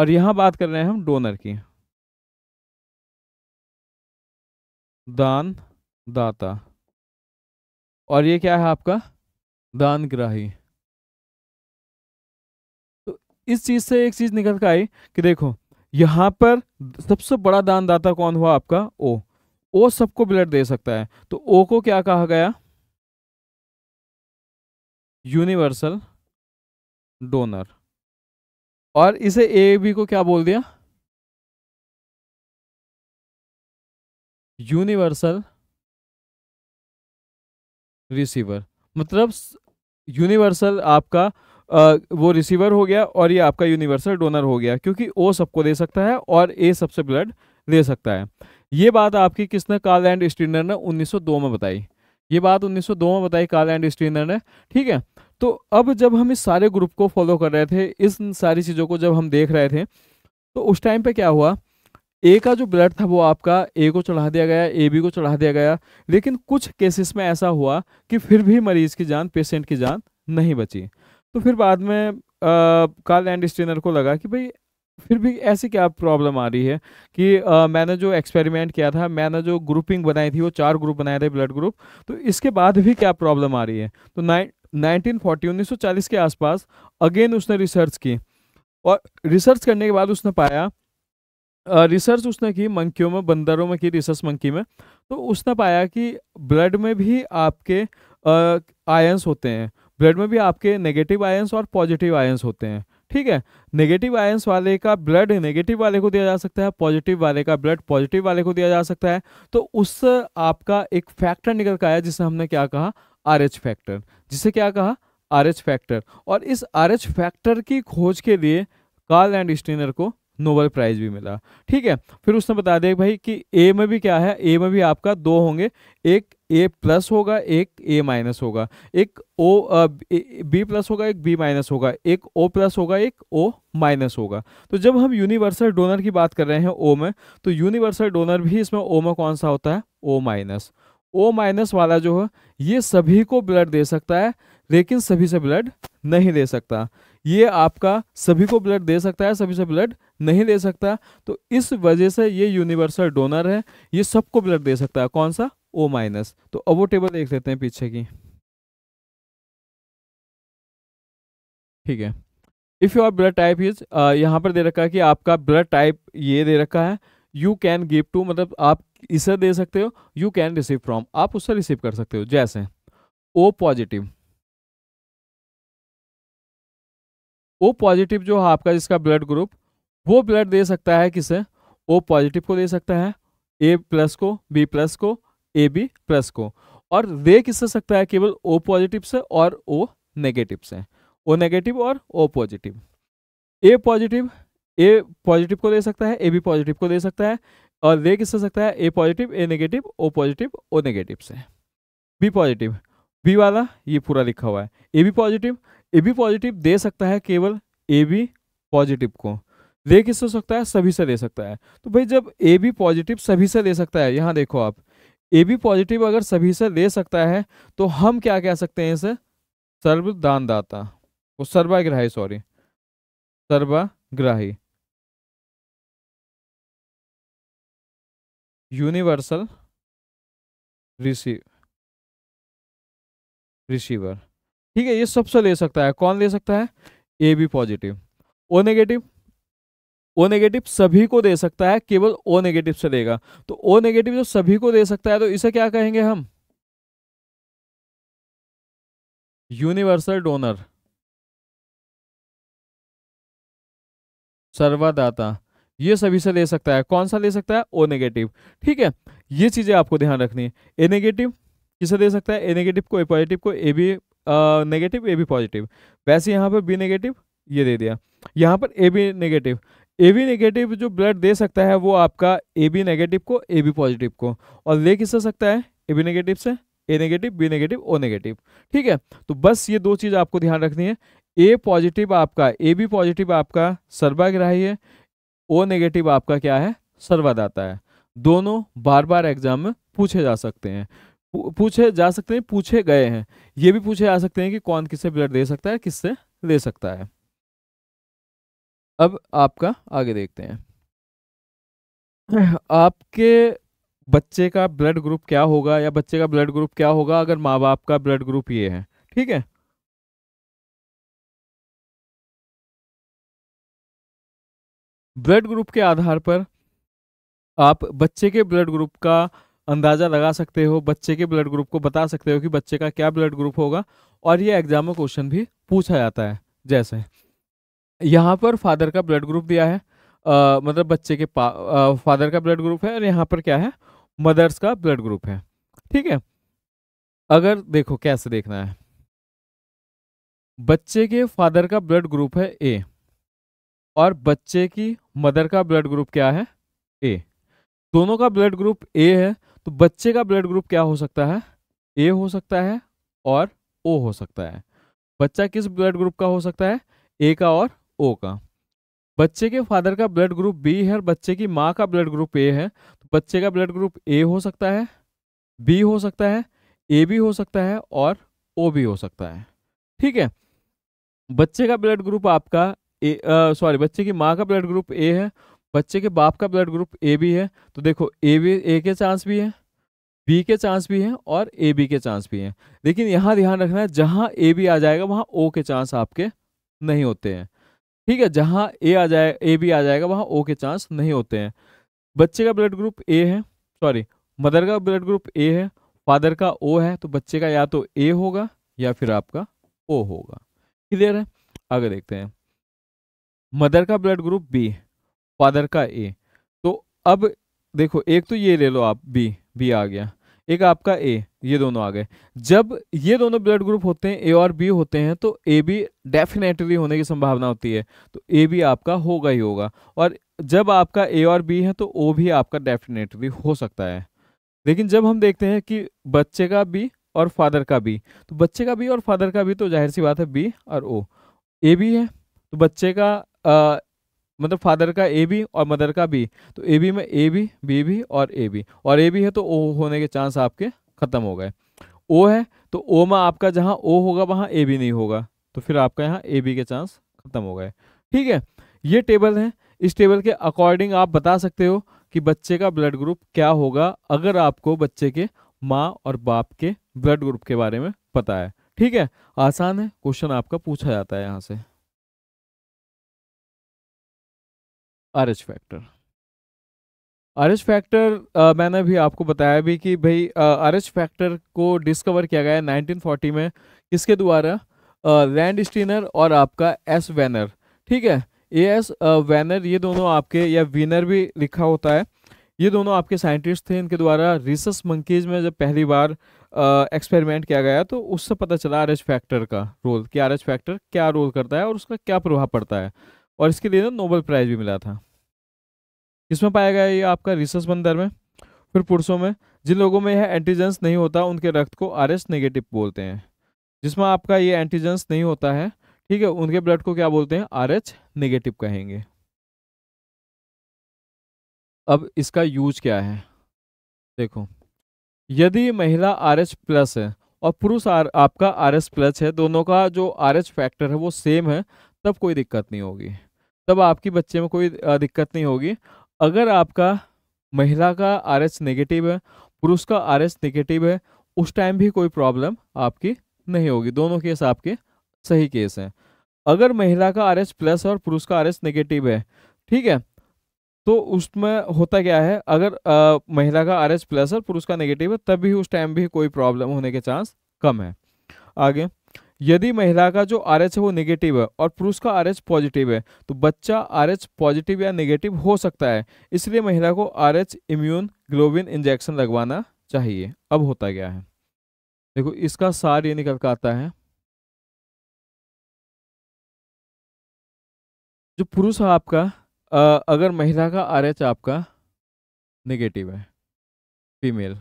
B: और यहाँ बात कर रहे हैं हम डोनर की दान दाता और ये क्या है आपका दानग्राही
A: इस चीज़ से एक चीज़ निकल कर आई कि देखो यहाँ पर सबसे बड़ा दानदाता कौन हुआ आपका ओ ओ सबको ब्लड दे सकता है तो ओ को क्या कहा गया
B: यूनिवर्सल डोनर और इसे ए बी को क्या बोल दिया यूनिवर्सल रिसीवर मतलब यूनिवर्सल आपका वो रिसीवर हो गया
A: और ये आपका यूनिवर्सल डोनर हो गया क्योंकि ओ सबको दे सकता है और ए सबसे ब्लड दे सकता है ये बात आपकी किसने कार्ल एंड स्टीनर ने 1902 में बताई ये बात 1902 में बताई कार्ल एंड स्टीनर ने ठीक है तो अब जब हम इस सारे ग्रुप को फॉलो कर रहे थे इस सारी चीज़ों को जब हम देख रहे थे तो उस टाइम पे क्या हुआ ए का जो ब्लड था वो आपका ए को चढ़ा दिया गया ए बी को चढ़ा दिया गया लेकिन कुछ केसेस में ऐसा हुआ कि फिर भी मरीज की जान पेशेंट की जान नहीं बची तो फिर बाद में कार एंड स्टेनर को लगा कि भाई फिर भी ऐसी क्या प्रॉब्लम आ रही है कि आ, मैंने जो एक्सपेरिमेंट किया था मैंने जो ग्रुपिंग बनाई थी वो चार ग्रुप बनाए थे ब्लड ग्रुप तो इसके बाद भी क्या प्रॉब्लम आ रही है तो नाइन नाइनटीन फोर्टी उन्नीस सौ चालीस के आसपास अगेन उसने रिसर्च की और रिसर्च करने के बाद उसने पाया रिसर्च उसने की मंकियों में बंदरों में की रिसर्च मंकी में तो उसने पाया कि ब्लड में भी आपके आयंस होते हैं ब्लड में भी आपके नेगेटिव आयंस और पॉजिटिव आयंस होते हैं ठीक है नेगेटिव आयंस वाले का ब्लड नेगेटिव वाले को दिया जा सकता है पॉजिटिव वाले का ब्लड पॉजिटिव वाले को दिया जा सकता है तो उस आपका एक फैक्टर निकल कर आया जिसे हमने क्या कहा आर एच फैक्टर जिसे क्या कहा आर एच फैक्टर और इस आर एच फैक्टर की खोज के लिए कार्ल एंड स्टीनर को नोबल प्राइज भी मिला ठीक है फिर उसने बता दिया भाई कि ए में भी क्या है ए में भी आपका दो होंगे एक ए प्लस होगा एक ए माइनस होगा एक ओ बी प्लस होगा एक बी माइनस होगा एक ओ प्लस होगा एक ओ माइनस होगा तो जब हम यूनिवर्सल डोनर की बात कर रहे हैं ओ में तो यूनिवर्सल डोनर भी इसमें ओ में कौन सा होता है ओ माइनस ओ माइनस वाला जो है ये सभी को ब्लड दे सकता है लेकिन सभी से ब्लड नहीं दे सकता ये आपका सभी को ब्लड दे सकता है सभी से ब्लड नहीं दे सकता तो इस वजह से ये यूनिवर्सल डोनर है ये सबको ब्लड दे सकता है कौन सा ओ माइनस तो अब वो टेबल देख लेते हैं पीछे की ठीक है if you are blood type is यहाँ पर दे रखा है कि आपका ब्लड टाइप ये दे रखा है यू कैन गिव टू मतलब आप इसे दे सकते हो यू कैन रिसीव फ्रॉम आप उससे रिसीव कर सकते हो जैसे ओ पॉजिटिव ओ पॉजिटिव जो है आपका जिसका ब्लड ग्रुप वो ब्लड दे सकता है किसे ओ पॉजिटिव को दे सकता है ए प्लस को बी प्लस को ए बी प्लस को और रे किससे सकता है केवल ओ पॉजिटिव से और ओ नेगेटिव से ओ नेगेटिव और O positive A positive A positive को दे सकता है ए बी पॉजिटिव को दे सकता है और रे किससे सकता है A positive A negative O positive O negative से बी पॉजिटिव बी वाला ये पूरा लिखा हुआ है A B positive A B positive दे सकता है केवल ए बी पॉजिटिव को रे किससे सकता है सभी से दे सकता है तो भाई जब ए बी पॉजिटिव सभी से दे सकता है यहाँ देखो आप ए बी पॉजिटिव अगर सभी से दे सकता है तो
B: हम क्या कह सकते हैं इसे सर्वदानदाता वो सर्वाग्राही सॉरी सर्वाग्राही यूनिवर्सल रिसीव रिसीवर ठीक है ये सबसे ले सकता है कौन ले सकता है A B positive
A: O negative O negative सभी को दे सकता है केवल ओ नेगेटिव से
B: देगा तो ओ नेगेटिव जो सभी को दे सकता है तो इसे क्या कहेंगे हम यूनिवर्सल डोनर सर्वादाता ये सभी से ले सकता है कौन सा ले सकता है ओ
A: नेगेटिव ठीक है ये चीज़ें आपको ध्यान रखनी है ए नेगेटिव किसे दे सकता है ए नेगेटिव को ए पॉजिटिव को A B negative A B positive वैसे यहाँ पर बी नेगेटिव ये दे दिया यहाँ पर A B negative A B negative जो ब्लड दे सकता है वो आपका ए बी नेगेटिव को ए बी पॉजिटिव को और ले किससे सकता है ए बी नेगेटिव से A negative B negative O negative ठीक है तो बस ये दो चीज़ आपको ध्यान रखनी है ए पॉजिटिव आपका ए बी पॉजिटिव आपका सर्वाग्राही है ओ नेगेटिव आपका क्या है सर्वादाता है दोनों बार बार एग्जाम में पूछे जा सकते हैं पूछे जा सकते हैं पूछे गए हैं ये भी पूछे जा सकते हैं कि कौन किससे ब्लड दे सकता है किससे ले सकता है अब आपका आगे देखते हैं आपके बच्चे का ब्लड ग्रुप क्या होगा या बच्चे का ब्लड ग्रुप क्या होगा अगर माँ बाप का
B: ब्लड ग्रुप ये है ठीक है ब्लड ग्रुप के आधार पर आप
A: बच्चे के ब्लड ग्रुप का अंदाज़ा लगा सकते हो बच्चे के ब्लड ग्रुप को बता सकते हो कि बच्चे का क्या ब्लड ग्रुप होगा और ये एग्जाम में क्वेश्चन भी पूछा जाता है जैसे यहाँ पर फादर का ब्लड ग्रुप दिया है आ, मतलब बच्चे के पा आ, फादर का ब्लड ग्रुप है और यहाँ पर क्या है मदर्स का ब्लड ग्रुप है ठीक है अगर देखो कैसे देखना है बच्चे के फादर का ब्लड ग्रुप है ए और बच्चे की मदर का ब्लड ग्रुप क्या है ए दोनों का ब्लड ग्रुप ए है तो बच्चे का ब्लड ग्रुप क्या हो सकता है ए हो सकता है और ओ हो सकता है बच्चा किस ब्लड ग्रुप का हो सकता है ए का और ओ का बच्चे के फादर का ब्लड ग्रुप बी है और बच्चे की माँ का ब्लड ग्रुप ए है तो बच्चे का ब्लड ग्रुप ए हो सकता है बी हो सकता है ए भी हो सकता है और ओ भी हो सकता है ठीक है बच्चे का ब्लड ग्रुप आपका ए सॉरी बच्चे की माँ का ब्लड ग्रुप ए है बच्चे के बाप का ब्लड ग्रुप ए भी है तो देखो ए भी ए के चांस भी है बी के चांस भी हैं और ए बी के चांस भी हैं लेकिन यहाँ ध्यान रखना है जहाँ ए बी आ जाएगा वहाँ ओ के चांस आपके नहीं होते हैं ठीक है जहाँ ए आ जाए ए भी आ जाएगा वहाँ ओ के चांस नहीं होते हैं बच्चे का ब्लड ग्रुप ए है सॉरी मदर का ब्लड ग्रुप ए है फादर का ओ है तो बच्चे का या तो ए होगा या फिर आपका ओ होगा क्लियर है आगे देखते हैं मदर का ब्लड ग्रुप बी फादर का ए तो अब देखो एक तो ये ले लो आप बी बी आ गया एक आपका ए ये दोनों आ गए जब ये दोनों ब्लड ग्रुप होते हैं ए और बी होते हैं तो ए बी डेफिनेटली होने की संभावना होती है तो ए बी आपका होगा ही होगा और जब आपका ए और बी है तो ओ भी आपका डेफिनेटली हो सकता है लेकिन जब हम देखते हैं कि बच्चे का बी और फादर का बी तो बच्चे का बी और फादर का बी तो जाहिर सी बात है बी और ओ ए बी है तो बच्चे का मतलब फादर का ए बी और मदर का बी तो ए बी में ए बी बी बी और ए बी और ए बी है तो ओ होने के चांस आपके ख़त्म हो गए ओ है तो ओ में आपका जहाँ ओ होगा वहाँ ए बी नहीं होगा तो फिर आपका यहाँ ए बी के चांस ख़त्म हो गए ठीक है ये टेबल है इस टेबल के अकॉर्डिंग आप बता सकते हो कि बच्चे का ब्लड ग्रुप क्या होगा अगर आपको बच्चे के माँ और बाप के ब्लड ग्रुप के बारे में
B: पता है ठीक है आसान है क्वेश्चन आपका पूछा जाता है यहाँ से R H factor R H
A: factor मैंने अभी आपको बताया भी कि भाई आर एच फैक्टर को डिस्कवर किया गया 1940 में इसके द्वारा लैंड स्टीनर और आपका एस वैनर ठीक है ए एस वैनर ये दोनों आपके या विनर भी लिखा होता है ये दोनों आपके साइंटिस्ट थे इनके द्वारा रिसर्स मंकीज में जब पहली बार एक्सपेरिमेंट किया गया तो उससे पता चला आर एच फैक्टर का रोल कि आर एच फैक्टर क्या रोल करता है और उसका क्या प्रभाव पड़ता है और इसके लिए ना नोबल प्राइज़ भी मिला था इसमें पाया गया ये आपका रिसर्च बंदर में फिर पुरुषों में जिन लोगों में यह एंटीजेंस नहीं होता उनके रक्त को आर एस नेगेटिव बोलते हैं जिसमें आपका ये एंटीजेंस नहीं होता है ठीक है उनके ब्लड को क्या बोलते हैं आर एच नेगेटिव कहेंगे अब इसका यूज क्या है देखो यदि महिला आर एच प्लस है और पुरुष आपका आर एस प्लस है दोनों का जो आर एच फैक्टर है वो सेम है तब कोई दिक्कत नहीं होगी तब आपकी बच्चे में कोई दिक्कत नहीं होगी अगर आपका महिला का आर एस नेगेटिव है पुरुष का आर एस नेगेटिव है उस टाइम भी कोई प्रॉब्लम आपकी नहीं होगी दोनों केस आपके सही केस हैं अगर महिला का आर एस प्लस और पुरुष का आर एस नेगेटिव है ठीक है तो उसमें होता क्या है अगर आ, महिला का आर एस प्लस और पुरुष का नेगेटिव है तब भी उस टाइम भी कोई प्रॉब्लम होने के चांस कम है आगे यदि महिला का जो आर है वो नेगेटिव है और पुरुष का आर पॉजिटिव है तो बच्चा आर पॉजिटिव या नेगेटिव हो सकता है इसलिए महिला को आर इम्यून
B: ग्लोबिन इंजेक्शन लगवाना चाहिए अब होता गया है देखो इसका सार ये निकल कर आता है जो पुरुष है आपका अगर महिला का आर आपका नेगेटिव
A: है फीमेल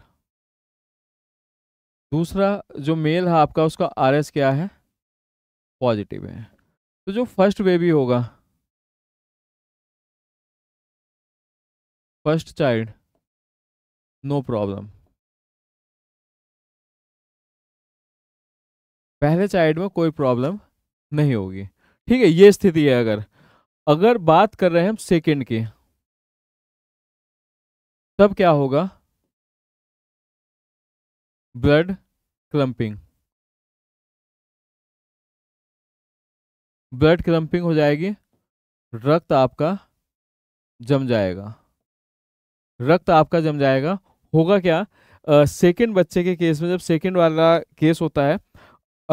A: दूसरा जो मेल है
B: आपका उसका आर एस क्या है पॉजिटिव है तो जो फर्स्ट बेबी होगा फर्स्ट चाइल्ड नो प्रॉब्लम पहले चाइल्ड में कोई प्रॉब्लम नहीं होगी ठीक है ये स्थिति है अगर अगर बात कर रहे हैं हम सेकेंड की तब क्या होगा ब्लड क्लंपिंग ब्लड क्लंपिंग हो जाएगी रक्त आपका जम जाएगा रक्त आपका
A: जम जाएगा होगा क्या सेकेंड बच्चे के केस में जब सेकेंड वाला केस होता है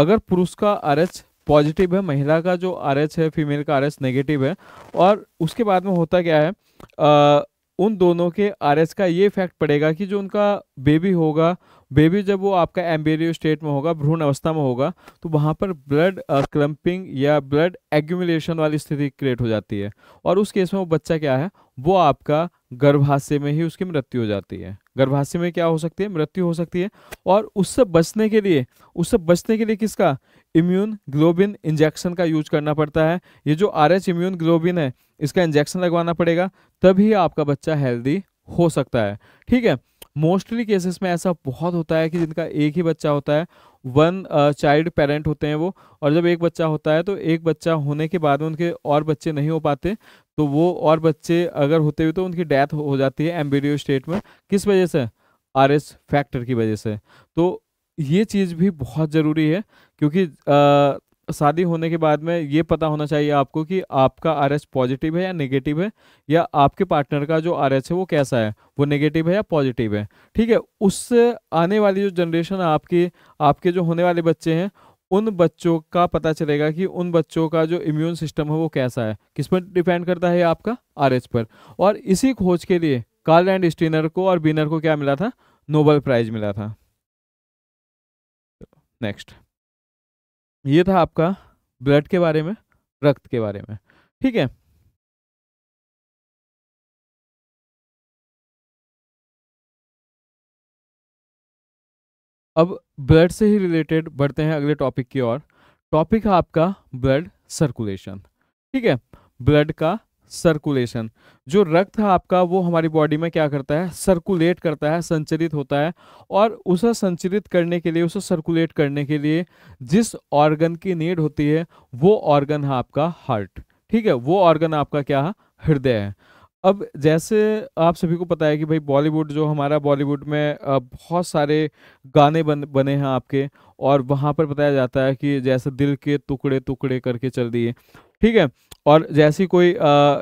A: अगर पुरुष का आर पॉजिटिव है महिला का जो आर है फीमेल का आर नेगेटिव है और उसके बाद में होता क्या है आ, उन दोनों के आर का ये इफेक्ट पड़ेगा कि जो उनका बेबी होगा बेबी जब वो आपका एम्बेरियो स्टेट में होगा भ्रूण अवस्था में होगा तो वहाँ पर ब्लड क्लम्पिंग या ब्लड एग्यूमिलेशन वाली स्थिति क्रिएट हो जाती है और उस केस में वो बच्चा क्या है वो आपका गर्भाशय में ही उसकी मृत्यु हो जाती है गर्भाशय में क्या हो सकती है मृत्यु हो सकती है और उससे बचने के लिए उससे बचने के लिए किसका इम्यून ग्लोबिन इंजेक्शन का यूज करना पड़ता है ये जो आर एच इम्यून ग्लोबिन है इसका इंजेक्शन लगवाना पड़ेगा तभी आपका बच्चा हेल्दी हो सकता है ठीक है मोस्टली केसेस में ऐसा बहुत होता है कि जिनका एक ही बच्चा होता है वन चाइल्ड पेरेंट होते हैं वो और जब एक बच्चा होता है तो एक बच्चा होने के बाद में उनके और बच्चे नहीं हो पाते तो वो और बच्चे अगर होते हुए तो उनकी डेथ हो जाती है एम्बेरियो स्टेट में किस वजह से आर एस फैक्टर की वजह से तो ये चीज़ भी बहुत ज़रूरी है क्योंकि आ, शादी होने के बाद में ये पता होना चाहिए आपको कि आपका आर पॉजिटिव है या नेगेटिव है या आपके पार्टनर का जो आर है वो कैसा है वो नेगेटिव है या पॉजिटिव है ठीक है उससे आने वाली जो जनरेशन आपकी आपके जो होने वाले बच्चे हैं उन बच्चों का पता चलेगा कि उन बच्चों का जो इम्यून सिस्टम है वो कैसा है किस पर डिपेंड करता है आपका आर पर और इसी खोज के लिए कार्ल एंड स्टीनर को और बिनर को क्या मिला था नोबल प्राइज मिला था नेक्स्ट
B: ये था आपका ब्लड के बारे में रक्त के बारे में ठीक है अब ब्लड से ही रिलेटेड
A: बढ़ते हैं अगले टॉपिक की ओर टॉपिक है आपका ब्लड सर्कुलेशन ठीक है ब्लड का सर्कुलेशन जो रक्त है आपका वो हमारी बॉडी में क्या करता है सर्कुलेट करता है संचरित होता है और उसे संचरित करने के लिए उसे सर्कुलेट करने के लिए जिस ऑर्गन की नीड होती है वो ऑर्गन है आपका हार्ट ठीक है वो ऑर्गन आपका क्या है हृदय है अब जैसे आप सभी को पता है कि भाई बॉलीवुड जो हमारा बॉलीवुड में बहुत सारे गाने बन बने हैं आपके और वहाँ पर बताया जाता है कि जैसे दिल के टुकड़े टुकड़े करके चल दिए ठीक है और जैसे कोई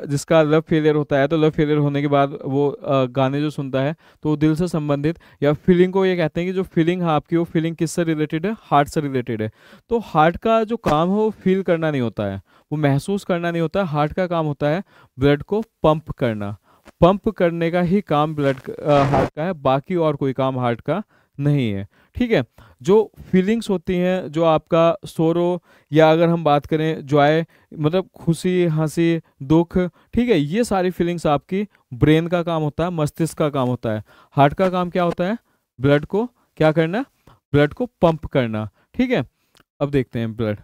A: जिसका लव फेलियर होता है तो लव फेलियर होने के बाद वो गाने जो सुनता है तो दिल से संबंधित या फीलिंग को ये कहते हैं कि जो फीलिंग है आपकी वो फीलिंग किससे रिलेटेड है हार्ट से रिलेटेड है तो हार्ट का जो काम है वो फील करना नहीं होता है वो महसूस करना नहीं होता हार्ट का काम होता है ब्लड को पंप करना पंप करने का ही काम ब्लड हार्ट का है बाकी और कोई काम हार्ट का नहीं है ठीक है जो फीलिंग्स होती हैं जो आपका सोरो या अगर हम बात करें जॉय मतलब खुशी हंसी दुख ठीक है ये सारी फीलिंग्स आपकी ब्रेन का काम होता है मस्तिष्क का काम होता है हार्ट का काम क्या होता है ब्लड को क्या करना ब्लड को पंप करना ठीक है अब देखते हैं ब्लड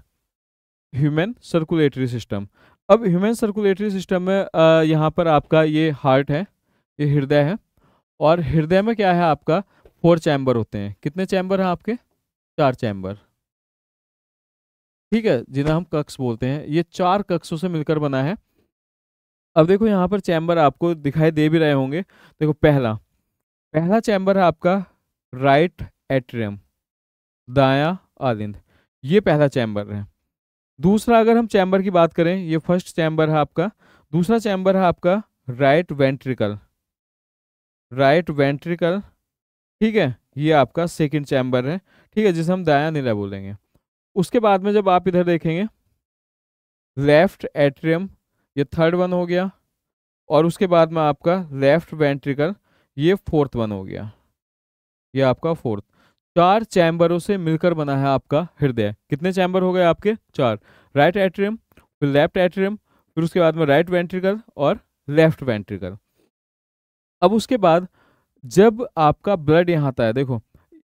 A: ह्यूमन सर्कुलेटरी सिस्टम अब ह्यूमन सर्कुलेटरी सिस्टम में यहाँ पर आपका ये हार्ट है ये हृदय है और हृदय में क्या है आपका फोर चैम्बर होते हैं कितने चैम्बर हैं आपके चार चैम्बर ठीक है जिन्हें हम कक्ष बोलते हैं ये चार कक्षों से मिलकर बना है अब देखो यहाँ पर चैम्बर आपको दिखाई दे भी रहे होंगे देखो पहला पहला चैम्बर है आपका राइट एट्रियम दाया आलिंद ये पहला चैम्बर है दूसरा अगर हम चैम्बर की बात करें ये फर्स्ट चैम्बर है आपका दूसरा चैम्बर है आपका राइट वेंट्रिकल राइट वेंट्रिकल ठीक है ये आपका सेकेंड चैम्बर है ठीक है जिसे हम दाया नीला बोलेंगे उसके बाद में जब आप इधर देखेंगे लेफ्ट एट्रियम ये थर्ड वन हो गया और उसके बाद में आपका लेफ्ट वेंट्रिकल ये फोर्थ वन हो गया ये आपका फोर्थ चार चैम्बरों से मिलकर बना है आपका हृदय कितने चैम्बर हो गए आपके चार राइट एट्रियम फिर लेफ्ट एट्रियम फिर उसके बाद में राइट वेंट्रिकल और लेफ्ट वेंट्रिकल अब उसके बाद जब आपका ब्लड यहाँ आता है देखो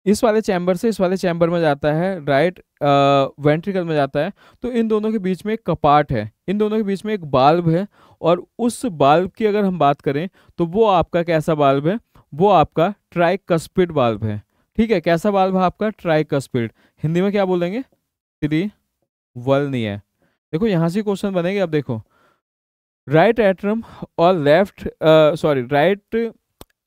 A: इस वाले चैम्बर से इस वाले चैम्बर में जाता है राइट वेंट्रिकल में जाता है तो इन दोनों के बीच में एक कपाट है इन दोनों के बीच में एक बाल्ब है और उस बाल्ब की अगर हम बात करें तो वो आपका कैसा बाल्ब है वो आपका ट्राइकस्पिड बाल्ब है ठीक है कैसा बाल्ब है आपका ट्राइकस्पिड हिंदी में क्या बोलेंगे थ्री वलनी है देखो यहाँ से क्वेश्चन बनेंगे अब देखो राइट एट्रम और लेफ्ट सॉरी राइट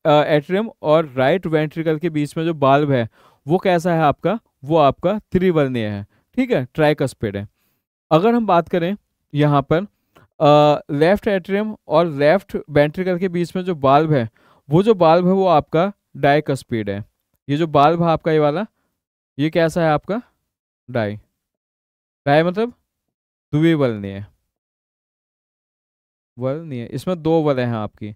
A: एट्रियम और राइट वेंट्रिकल के बीच में जो बाल्ब है वो कैसा है आपका वो आपका त्रिवर्णीय है ठीक है ट्राइकस्पेड है अगर हम बात करें यहाँ पर लेफ्ट एट्रियम और लेफ्ट वेंट्रिकल के बीच में जो बाल्ब है वो जो बाल्ब है वो आपका डाइकस्पेड है ये जो बाल्ब है आपका ये वाला ये कैसा है आपका
B: डाई डाई मतलब द्विवलनीय वर्णीय इसमें दो वर्ण हैं आपकी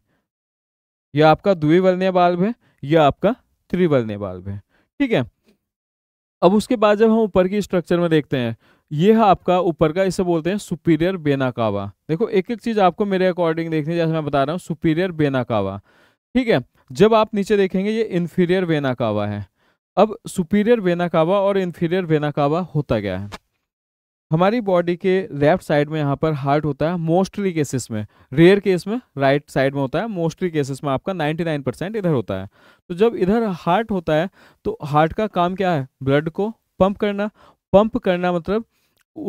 B: यह आपका द्विवर्णीय बाल्ब है
A: यह आपका त्रिवर्णीय बाल्ब है ठीक है अब उसके बाद जब हम ऊपर की स्ट्रक्चर में देखते हैं ये है आपका ऊपर का इसे बोलते हैं सुपीरियर बेनाकावा देखो एक एक चीज आपको मेरे अकॉर्डिंग देखनी है जैसे मैं बता रहा हूँ सुपीरियर बेनाकावा ठीक है जब आप नीचे देखेंगे ये इन्फीरियर बेनाकावा है अब सुपीरियर बेनाकावा और इन्फीरियर बेनाकावा होता गया है हमारी बॉडी के लेफ्ट साइड में यहाँ पर हार्ट होता है मोस्टली केसेस में रेयर केस में राइट right साइड में होता है मोस्टली केसेस में आपका 99 परसेंट इधर होता है तो जब इधर हार्ट होता है तो हार्ट का काम क्या है ब्लड को पंप करना पंप करना मतलब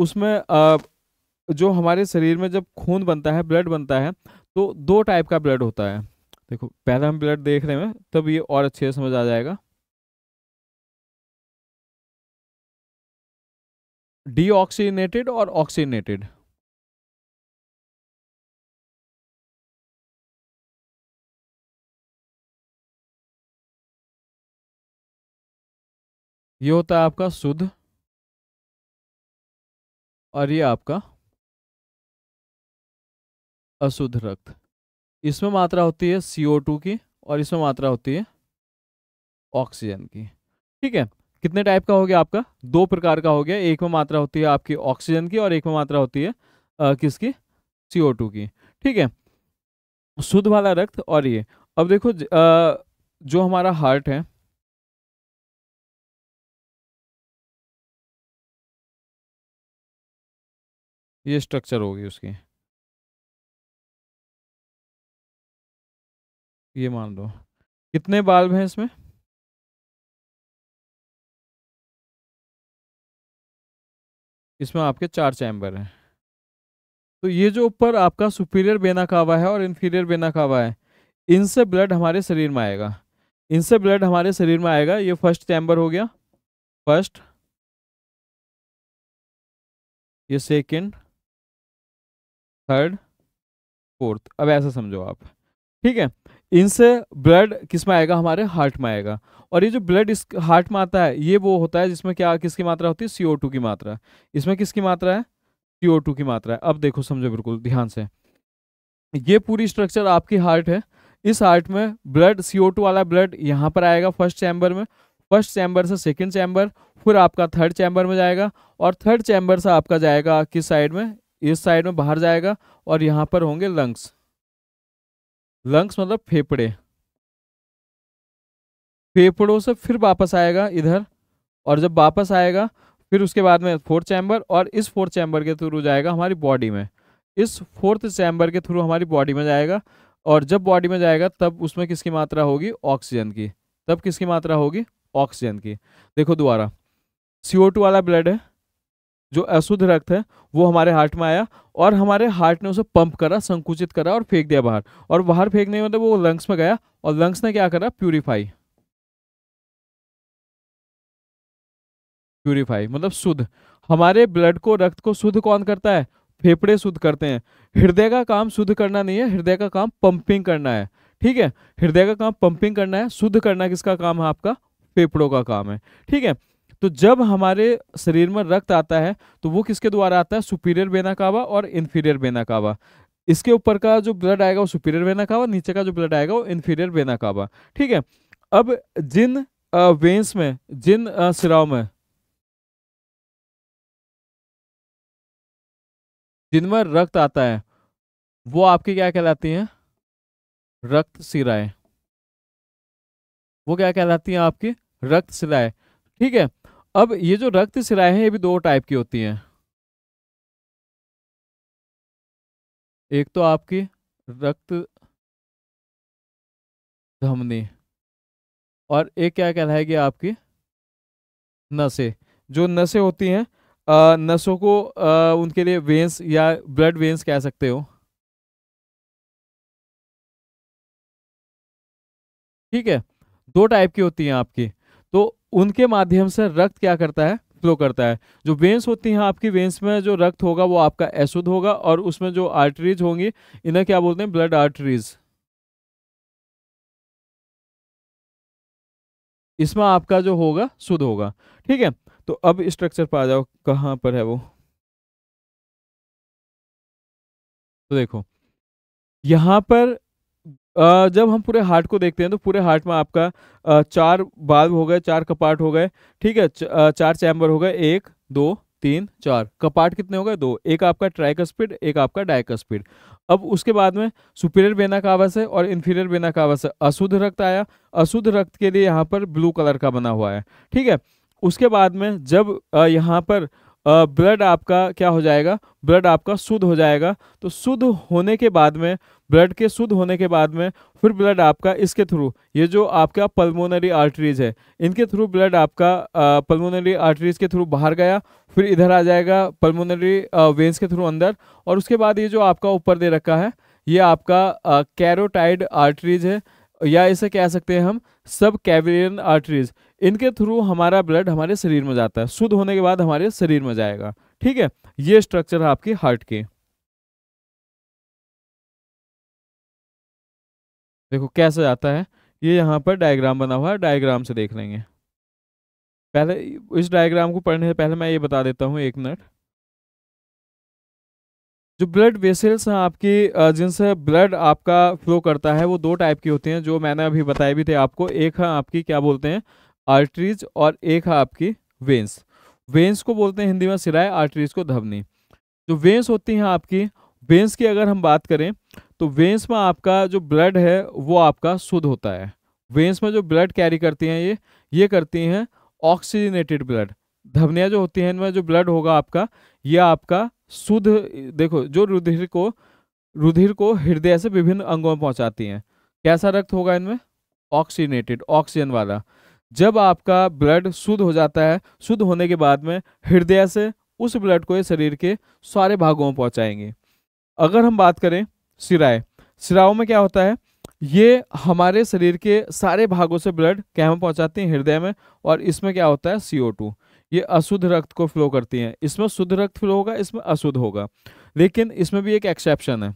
A: उसमें जो हमारे शरीर में जब खून बनता है ब्लड बनता है तो दो टाइप का ब्लड होता है देखो पहला हम ब्लड देख रहे हैं तब
B: ये और अच्छे से समझ आ जाएगा डीऑक्सीनेटेड और ऑक्सीनेटेड ये होता है आपका शुद्ध और ये आपका अशुद्ध रक्त इसमें मात्रा होती है CO2 की और इसमें मात्रा होती है
A: ऑक्सीजन की ठीक है कितने टाइप का हो गया आपका दो प्रकार का हो गया एक में मात्रा होती है आपकी ऑक्सीजन की और एक में मात्रा होती है आ, किसकी सी
B: की ठीक है शुद्ध वाला रक्त और ये अब देखो ज, आ, जो हमारा हार्ट है ये स्ट्रक्चर होगी उसकी ये मान लो कितने बाल्ब हैं इसमें इसमें आपके चार चैम्बर हैं तो ये जो ऊपर आपका
A: सुपीरियर बेना कावा है और इन्फीरियर बेना कावा है इनसे ब्लड हमारे शरीर में आएगा
B: इनसे ब्लड हमारे शरीर में आएगा ये फर्स्ट चैम्बर हो गया फर्स्ट ये सेकंड थर्ड फोर्थ अब ऐसा समझो आप ठीक है इनसे ब्लड किस में आएगा
A: हमारे हार्ट में आएगा और ये जो ब्लड इस हार्ट में आता है ये वो होता है जिसमें क्या किसकी मात्रा होती है सी की मात्रा इसमें किसकी मात्रा है सी की मात्रा है अब देखो समझो बिल्कुल ध्यान से ये पूरी स्ट्रक्चर आपकी हार्ट है इस हार्ट में ब्लड सी वाला ब्लड यहाँ पर आएगा फर्स्ट चैम्बर में फर्स्ट चैम्बर से सेकेंड चैम्बर फिर आपका थर्ड चैम्बर में जाएगा और थर्ड चैम्बर से आपका जाएगा किस साइड में इस साइड में बाहर जाएगा और यहाँ पर होंगे लंग्स लंग्स मतलब फेफड़े फेफड़ों से फिर वापस आएगा इधर और जब वापस आएगा फिर उसके बाद में फोर्थ चैम्बर और इस फोर्थ चैम्बर के थ्रू जाएगा हमारी बॉडी में इस फोर्थ चैम्बर के थ्रू हमारी बॉडी में जाएगा और जब बॉडी में जाएगा तब उसमें किसकी मात्रा होगी ऑक्सीजन की तब किसकी मात्रा होगी ऑक्सीजन की देखो दोबारा सी वाला ब्लड है जो अशुद्ध रक्त है वो हमारे हार्ट में आया और हमारे हार्ट ने उसे पंप करा संकुचित करा और फेंक दिया बाहर और बाहर फेंकने मतलब वो लंग्स में गया और लंग्स ने क्या करा प्यूरिफाई प्यूरिफाई मतलब शुद्ध हमारे ब्लड को रक्त को शुद्ध कौन करता है फेफड़े शुद्ध करते हैं हृदय का काम शुद्ध करना नहीं है हृदय का काम पंपिंग करना है ठीक है हृदय का काम पंपिंग करना है शुद्ध करना किसका काम है आपका फेफड़ों का काम है ठीक है तो जब हमारे शरीर में रक्त आता है तो वो किसके द्वारा आता है सुपीरियर बेना कावा और इन्फीरियर बेना कावा इसके ऊपर का जो ब्लड आएगा वो सुपीरियर बेना कावा नीचे का जो ब्लड आएगा वो इन्फीरियर बेना कावा ठीक है
B: अब जिन वेंस में जिन सिराव में जिनमें रक्त आता है वो आपकी क्या कहलाती हैं रक्त सिराएं वो क्या कहलाती हैं आपकी रक्त सिराएं ठीक है अब ये जो रक्त सिराए हैं ये भी दो टाइप की होती हैं एक तो आपकी रक्त धमनी
A: और एक क्या कहलाएगी आपकी नसें जो नसें होती
B: हैं नसों को आ, उनके लिए वेंस या ब्लड वेंस कह सकते हो ठीक है दो टाइप की होती हैं आपकी तो उनके माध्यम से रक्त क्या करता है फ्लो करता है
A: जो वेंस होती हैं आपकी वेंस में जो रक्त होगा वो आपका एसुद होगा और उसमें जो आर्टरीज होंगी
B: इन्हें क्या बोलते हैं ब्लड आर्टरीज इसमें आपका जो होगा शुद्ध होगा ठीक है तो अब स्ट्रक्चर पर आ जाओ कहां पर है वो तो देखो यहां पर जब हम पूरे हार्ट को देखते हैं तो पूरे हार्ट में आपका
A: चार बाल्ब हो गए चार कपाट हो गए ठीक है चार चैम्बर हो गए एक दो तीन चार कपाट कितने हो गए दो एक आपका ट्राइकस्पिड एक आपका स्पीड अब उसके बाद में सुपीरियर बेना आवास है और इन्फीरियर बेना आवास है अशुद्ध रक्त आया अशुद्ध रक्त के लिए यहाँ पर ब्लू कलर का बना हुआ है ठीक है उसके बाद में जब यहाँ पर ब्लड आपका क्या हो जाएगा ब्लड आपका शुद्ध हो जाएगा तो शुद्ध होने के बाद में ब्लड के शुद्ध होने के बाद में फिर ब्लड आपका इसके थ्रू ये जो आपका पल्मोनरी आर्टरीज है इनके थ्रू ब्लड आपका पल्मोनरी आर्टरीज के थ्रू बाहर गया फिर इधर आ जाएगा पल्मोनरी वेंस के थ्रू अंदर और उसके बाद ये जो आपका ऊपर दे रखा है ये आपका कैरोटाइड आर्टरीज है या इसे कह सकते हैं हम सब कैविलियन आर्टरीज इनके थ्रू हमारा ब्लड हमारे शरीर में जाता है शुद्ध होने के बाद हमारे
B: शरीर में जाएगा ठीक है ये स्ट्रक्चर है आपकी हार्ट की देखो कैसे जाता है ये यहाँ पर डायग्राम
A: बना हुआ है डायग्राम से देख लेंगे पहले इस डायग्राम को पढ़ने से पहले मैं ये बता देता हूँ एक मिनट जो ब्लड वेसल्स हैं आपकी जिनसे ब्लड आपका फ्लो करता है वो दो टाइप की होती हैं जो मैंने अभी बताए भी थे आपको एक है आपकी क्या बोलते हैं आर्टरीज और एक है आपकी वेंस वेंस को बोलते हैं हिंदी में सिराए आर्टरीज को धमनी जो वेंस होती हैं आपकी वेंस की अगर हम बात करें तो वेंस में आपका जो ब्लड है वो आपका शुद्ध होता है वेंस में जो ब्लड कैरी करती हैं ये ये करती हैं ऑक्सीजनेटेड ब्लड धमनियाँ जो होती हैं इनमें जो ब्लड होगा आपका यह आपका शुद्ध देखो जो रुधिर को रुधिर को हृदय से विभिन्न अंगों में पहुँचाती हैं कैसा रक्त होगा इनमें ऑक्सीनेटेड ऑक्सीजन वाला जब आपका ब्लड शुद्ध हो जाता है शुद्ध होने के बाद में हृदय से उस ब्लड को शरीर के सारे भागों में पहुंचाएंगे अगर हम बात करें सिराए सिराओं में क्या होता है ये हमारे शरीर के सारे भागों से ब्लड कैम में पहुंचाती हैं हृदय में और इसमें क्या होता है सी ये अशुद्ध रक्त को फ्लो करती हैं इसमें शुद्ध रक्त फ्लो होगा इसमें अशुद्ध होगा लेकिन इसमें भी एक एक्सेप्शन है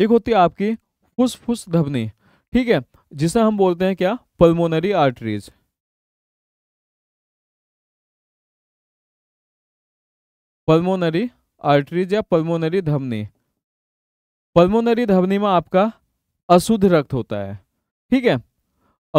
B: एक होती है आपकी फुसफुस धबनी ठीक है जिसे हम बोलते हैं क्या pulmonary arteries पल्मोनरी आर्टरीज या पल्मोनरी धमनी
A: पल्मोनरी धमनी में आपका अशुद्ध रक्त होता है ठीक है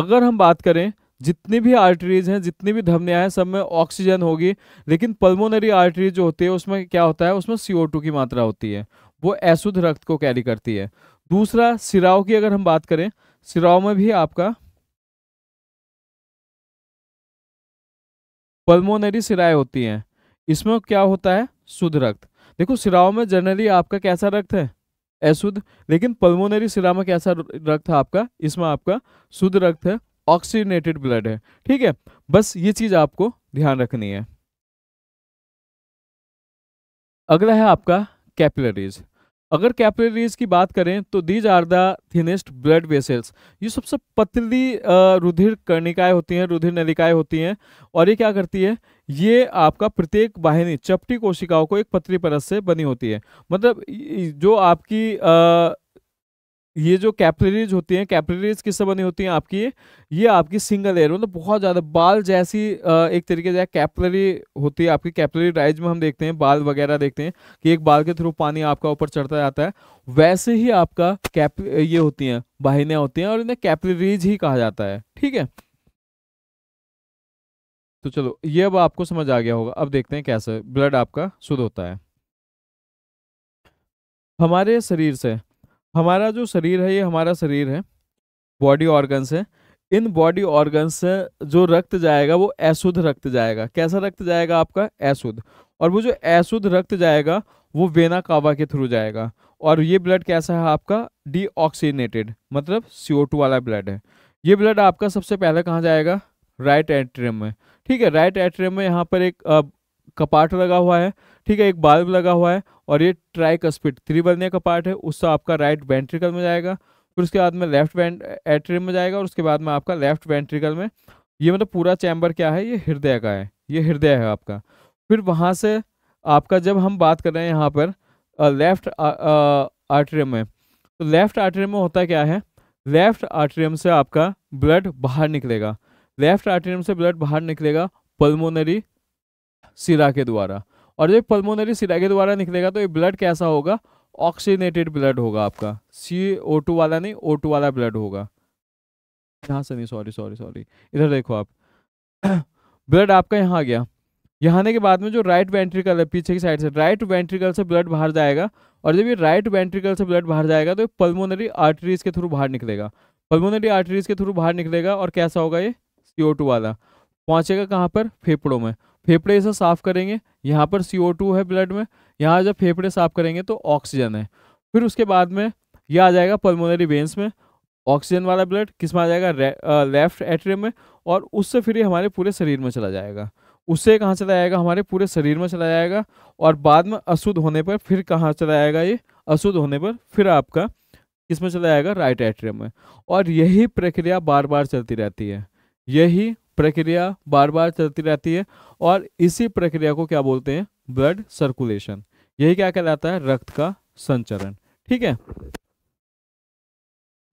A: अगर हम बात करें जितनी भी आर्टरीज हैं जितनी भी धमनियां हैं सब में ऑक्सीजन होगी लेकिन पल्मोनरी आर्टरी जो होती है उसमें क्या होता है उसमें सीओ टू की मात्रा होती है वो अशुद्ध रक्त को कैरी करती है दूसरा सिराव की अगर हम बात करें सिराव में भी आपका
B: पल्मोनरी सिराएं होती हैं इसमें क्या होता है शुद्ध रक्त देखो सिराओं में जनरली आपका कैसा रक्त है
A: अशुद्ध लेकिन पल्मोनरी सिरा में कैसा रक्त है आपका इसमें आपका शुद्ध रक्त है ऑक्सीजनेटेड ब्लड है ठीक है बस ये चीज आपको ध्यान रखनी है अगला है आपका कैपिलरीज अगर कैपिलरीज की बात करें तो these are the thinnest blood vessels ये सबसे पतली रुधिर कर्णिकाएं होती हैं रुधिर नलिकाएं होती हैं और ये क्या करती है ये आपका प्रत्येक वाहिनी चपटी कोशिकाओं को एक पतली परत से बनी होती है मतलब जो आपकी आ, ये जो कैपलरीज होती हैं कैपलरीज किससे बनी होती हैं आपकी ये आपकी सिंगल एयर मतलब बहुत ज़्यादा बाल जैसी एक तरीके से कैपलरी होती है आपकी कैपलरी राइज में हम देखते हैं बाल वगैरह देखते हैं कि एक बाल के थ्रू पानी आपका ऊपर चढ़ता जाता है वैसे ही आपका कैप ये होती हैं बाहिनियाँ होती हैं और इन्हें कैपलरीज ही कहा जाता
B: है ठीक है तो चलो ये अब आपको समझ आ गया होगा अब देखते हैं कैसे ब्लड आपका शुद्ध होता है हमारे
A: शरीर से हमारा जो शरीर है ये हमारा शरीर है बॉडी ऑर्गन्स है इन बॉडी ऑर्गन्स से जो रक्त जाएगा वो अशुद्ध रक्त जाएगा कैसा रक्त जाएगा आपका अशुद्ध और वो जो अशुद्ध रक्त जाएगा वो वेना कावा के थ्रू जाएगा और ये ब्लड कैसा है आपका डीऑक्सीनेटेड मतलब सी वाला ब्लड है ये ब्लड आपका सबसे पहले कहाँ जाएगा राइट एट्रियम में ठीक है राइट एट्रियम में यहाँ पर एक कपाट लगा हुआ है ठीक है एक बाल्ब लगा हुआ है और ये ट्राइकस्पिड त्रिवर्णीय कपाट है उससे आपका राइट वेंट्रिकल में जाएगा फिर उसके बाद में लेफ्ट वेंट एट्रियम में जाएगा और उसके बाद में आपका लेफ्ट वेंट्रिकल में ये मतलब पूरा चैम्बर क्या है ये हृदय का है ये हृदय है आपका फिर वहाँ से आपका जब हम बात कर रहे हैं यहाँ पर लेफ्ट आर्ट्रियम में तो लेफ्ट आर्ट्रियम में होता क्या है लेफ्ट आर्ट्रियम से आपका ब्लड बाहर निकलेगा लेफ्ट आर्ट्रियम से ब्लड बाहर निकलेगा पल्मोनरी सिरा के द्वारा और जब पल्मोनरी सिरा के द्वारा निकलेगा तो ये ब्लड कैसा होगा ऑक्सीनेटेड ब्लड होगा आपका सी ओ टू वाला नहीं ओ टू वाला ब्लड होगा यहाँ से नहीं सॉरी सॉरी सॉरी इधर देखो आप ब्लड आपका यहाँ आ गया यहाँ आने के बाद में जो राइट वेंट्रिकल है पीछे की साइड से राइट वेंट्रिकल से ब्लड बाहर जाएगा और जब ये राइट वेंट्रिकल से ब्लड बाहर जाएगा तो पल्मोनरी आर्टरीज के थ्रू बाहर निकलेगा पल्मोनरी आर्टरीज के थ्रू बाहर निकलेगा और कैसा होगा ये सी वाला पहुँचेगा कहाँ पर फेफड़ों में फेफड़े से साफ करेंगे यहाँ पर CO2 है ब्लड में यहाँ जब फेफड़े साफ करेंगे तो ऑक्सीजन है फिर उसके बाद में यह आ जाएगा पल्मोनरी वेंस में ऑक्सीजन वाला ब्लड किस में आ जाएगा लेफ्ट एट्रियम में और उससे फिर ये हमारे पूरे शरीर में चला जाएगा उससे कहाँ चला जाएगा हमारे पूरे शरीर में चला जाएगा और बाद में अशुद्ध होने पर फिर कहाँ चला जाएगा ये अशुद्ध होने पर फिर आपका किस में चला जाएगा राइट एट्रियम में और यही प्रक्रिया बार बार चलती रहती है यही प्रक्रिया बार बार चलती रहती है और इसी प्रक्रिया को क्या बोलते हैं ब्लड सर्कुलेशन यही क्या कहलाता है रक्त का संचरण ठीक है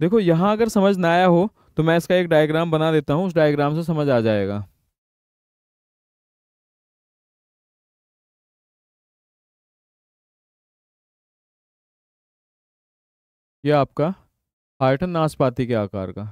A: देखो यहां अगर समझ ना आया हो तो मैं इसका एक डायग्राम
B: बना देता हूं उस डायग्राम से समझ आ जाएगा यह आपका हार्ट नाशपाती के आकार का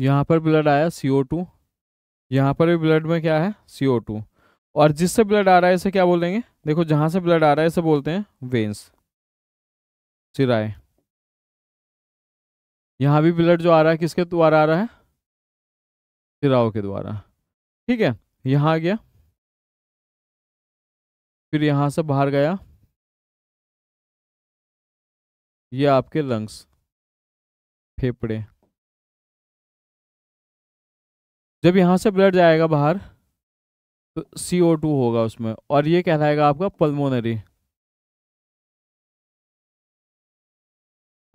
B: यहाँ पर ब्लड आया सी ओ टू यहाँ पर भी ब्लड में क्या है सी ओ टू और जिससे ब्लड आ रहा है इसे क्या बोलेंगे देखो जहाँ से ब्लड आ रहा है इसे बोलते हैं वेंस सिराए यहाँ भी ब्लड जो आ रहा है किसके द्वारा आ रहा है सिराओं के द्वारा ठीक है यहाँ आ गया फिर यहाँ से बाहर गया ये आपके लंग्स फेफड़े जब यहाँ से ब्लड जाएगा बाहर तो सी ओ टू होगा उसमें और ये कहलाएगा आपका पल्मोनरी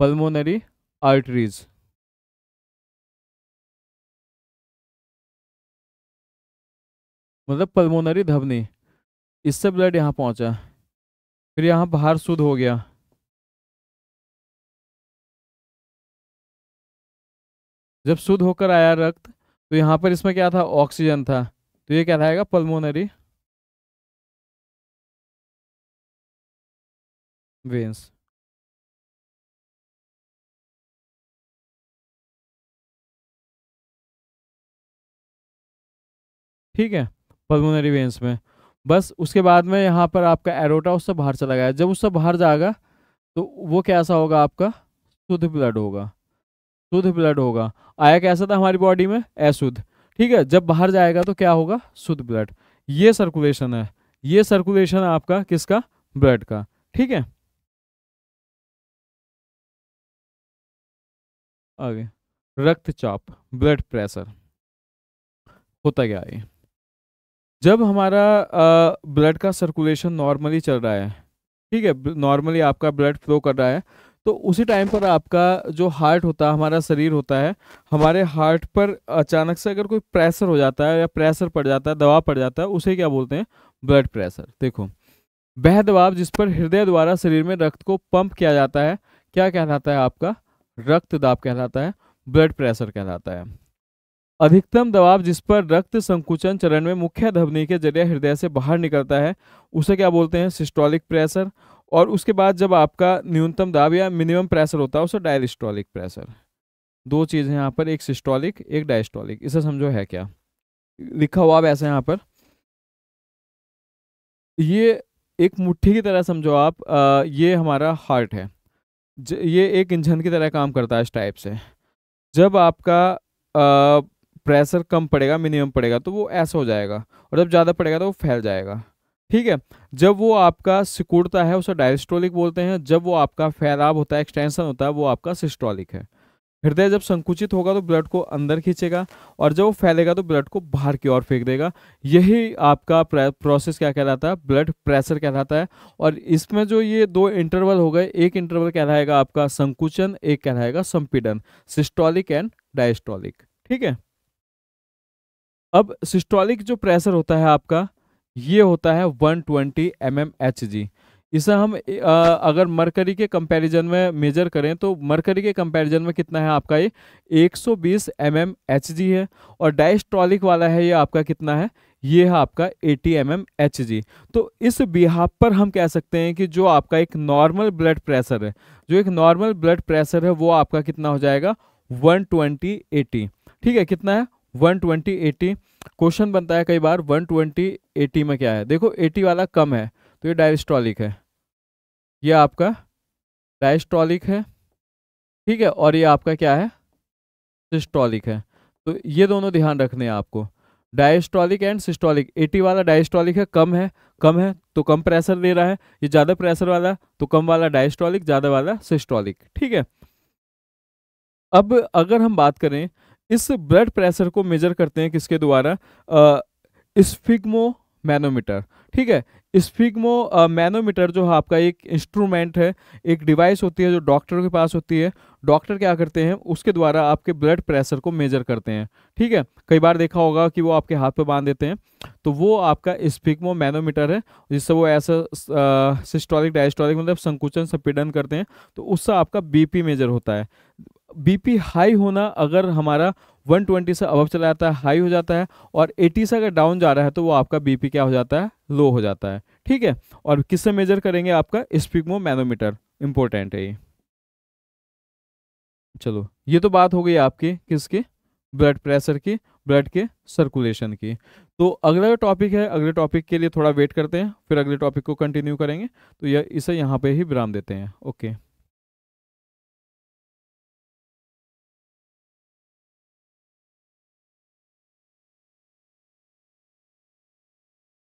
B: पल्मोनरी आर्टरीज मतलब पल्मोनरी धबनी इससे ब्लड यहाँ पहुँचा फिर यहाँ बाहर शुद्ध हो गया जब शुद्ध होकर आया रक्त तो यहाँ पर इसमें क्या था ऑक्सीजन था तो ये क्या रहेगा पल्मोनरी वेन्स ठीक है पल्मोनरी वेंस में बस उसके बाद में यहाँ पर
A: आपका एरोटा उससे बाहर चला गया जब उससे बाहर जाएगा तो वो कैसा होगा आपका शुद्ध ब्लड होगा शुद्ध ब्लड होगा आया कैसा था हमारी बॉडी में अशुद्ध ठीक है जब बाहर जाएगा तो क्या होगा शुद्ध ब्लड ये सर्कुलेशन है ये सर्कुलेशन है
B: आपका किसका ब्लड का ठीक है आगे रक्तचाप ब्लड प्रेशर
A: होता क्या है जब हमारा ब्लड का सर्कुलेशन नॉर्मली चल रहा है ठीक है नॉर्मली आपका ब्लड फ्लो कर रहा है तो उसी टाइम पर आपका जो हार्ट होता है हमारा शरीर होता है हमारे हार्ट पर अचानक से अगर कोई प्रेशर हो जाता है या प्रेशर पड़ जाता है दबाव पड़ जाता है उसे क्या बोलते हैं ब्लड प्रेशर देखो वह दबाव जिस पर हृदय द्वारा शरीर में रक्त को पंप किया जाता है क्या कहलाता है आपका रक्त दाब कहलाता है ब्लड प्रेशर कहलाता है अधिकतम दबाव जिस पर रक्त संकुचन चरण में मुख्य धवनी के जरिए हृदय से बाहर निकलता है उसे क्या बोलते हैं सिस्टोलिक प्रेशर और उसके बाद जब आपका न्यूनतम दाब या मिनिमम प्रेशर होता है उसे डायस्टॉलिक प्रेशर दो चीज़ है यहाँ पर एक सिस्टॉलिक एक डायस्टॉलिक इसे समझो है क्या लिखा हुआ वैसे यहाँ पर ये एक मुट्ठी की तरह समझो आप आ, ये हमारा हार्ट है ज, ये एक इंजन की तरह काम करता है इस टाइप से जब आपका आ, प्रेशर कम पड़ेगा मिनिमम पड़ेगा तो वो ऐसा हो जाएगा और जब ज़्यादा पड़ेगा तो वो फैल जाएगा ठीक है जब वो आपका सिकुड़ता है उसे डायस्टोलिक बोलते हैं जब वो आपका फैलाब होता है एक्सटेंशन होता है वो आपका सिस्टोलिक है हृदय जब संकुचित होगा तो ब्लड को अंदर खींचेगा और जब वो फैलेगा तो ब्लड को बाहर की ओर फेंक देगा यही आपका प्रोसेस क्या कहलाता है ब्लड प्रेशर कहलाता है और इसमें जो ये दो इंटरवल हो गए एक इंटरवल कहलाएगा आपका संकुचन एक कहलाएगा संपीडन सिस्टोलिक एंड डायस्टोलिक ठीक है अब सिस्टोलिक जो प्रेशर होता है आपका ये होता है 120 ट्वेंटी mm Hg इसे हम आ, अगर मरकरी के कंपैरिजन में मेजर करें तो मरकरी के कंपैरिजन में कितना है आपका ये 120 सौ बीस mm Hg है और डाइस्ट्रॉलिक वाला है ये आपका कितना है ये है आपका 80 mm Hg तो इस बिहाब पर हम कह सकते हैं कि जो आपका एक नॉर्मल ब्लड प्रेशर है जो एक नॉर्मल ब्लड प्रेशर है वो आपका कितना हो जाएगा 120 80 ठीक है कितना है 120 80 क्वेश्चन बनता है कई बार 120 80 में क्या है देखो 80 वाला कम है तो ये डायस्ट्रॉलिक है ये आपका डायस्ट्रॉलिक है ठीक है और ये आपका क्या है सिस्टॉलिक है तो ये दोनों ध्यान रखने हैं आपको डायस्ट्रॉलिक एंड सिस्टॉलिक 80 वाला डायस्ट्रॉलिक है कम है कम है तो कम प्रेशर दे रहा है ये ज़्यादा प्रेशर वाला तो कम वाला डायस्ट्रॉलिक ज़्यादा वाला सिस्टॉलिक ठीक है अब अगर हम बात करें इस ब्लड प्रेशर को मेजर करते हैं किसके द्वारा स्फिग्मो मैनोमीटर ठीक है स्फिग्मो मैनोमीटर जो आपका एक इंस्ट्रूमेंट है एक डिवाइस होती है जो डॉक्टर के पास होती है डॉक्टर क्या करते हैं उसके द्वारा आपके ब्लड प्रेशर को मेजर करते हैं ठीक है कई बार देखा होगा कि वो आपके हाथ पे बांध देते हैं तो वो आपका स्फिग्मो मैनोमीटर है जिससे वो ऐसा सिस्टोलिक डायस्टोलिक मतलब संकुचन संपीडन करते हैं तो उससे आपका बीपी मेजर होता है बीपी हाई होना अगर हमारा 120 से अबव चला जाता है हाई हो जाता है और 80 से अगर डाउन जा रहा है तो वो आपका बीपी क्या हो जाता है लो हो जाता है ठीक है और किससे मेजर करेंगे आपका स्पिग्मो मैनोमीटर इंपॉर्टेंट है ये चलो ये तो बात हो गई आपकी किसकी ब्लड प्रेशर की ब्लड के सर्कुलेशन की तो अगला टॉपिक है अगले टॉपिक के लिए थोड़ा वेट करते हैं फिर अगले टॉपिक को
B: कंटिन्यू करेंगे तो यह इसे यहाँ पे ही विराम देते हैं ओके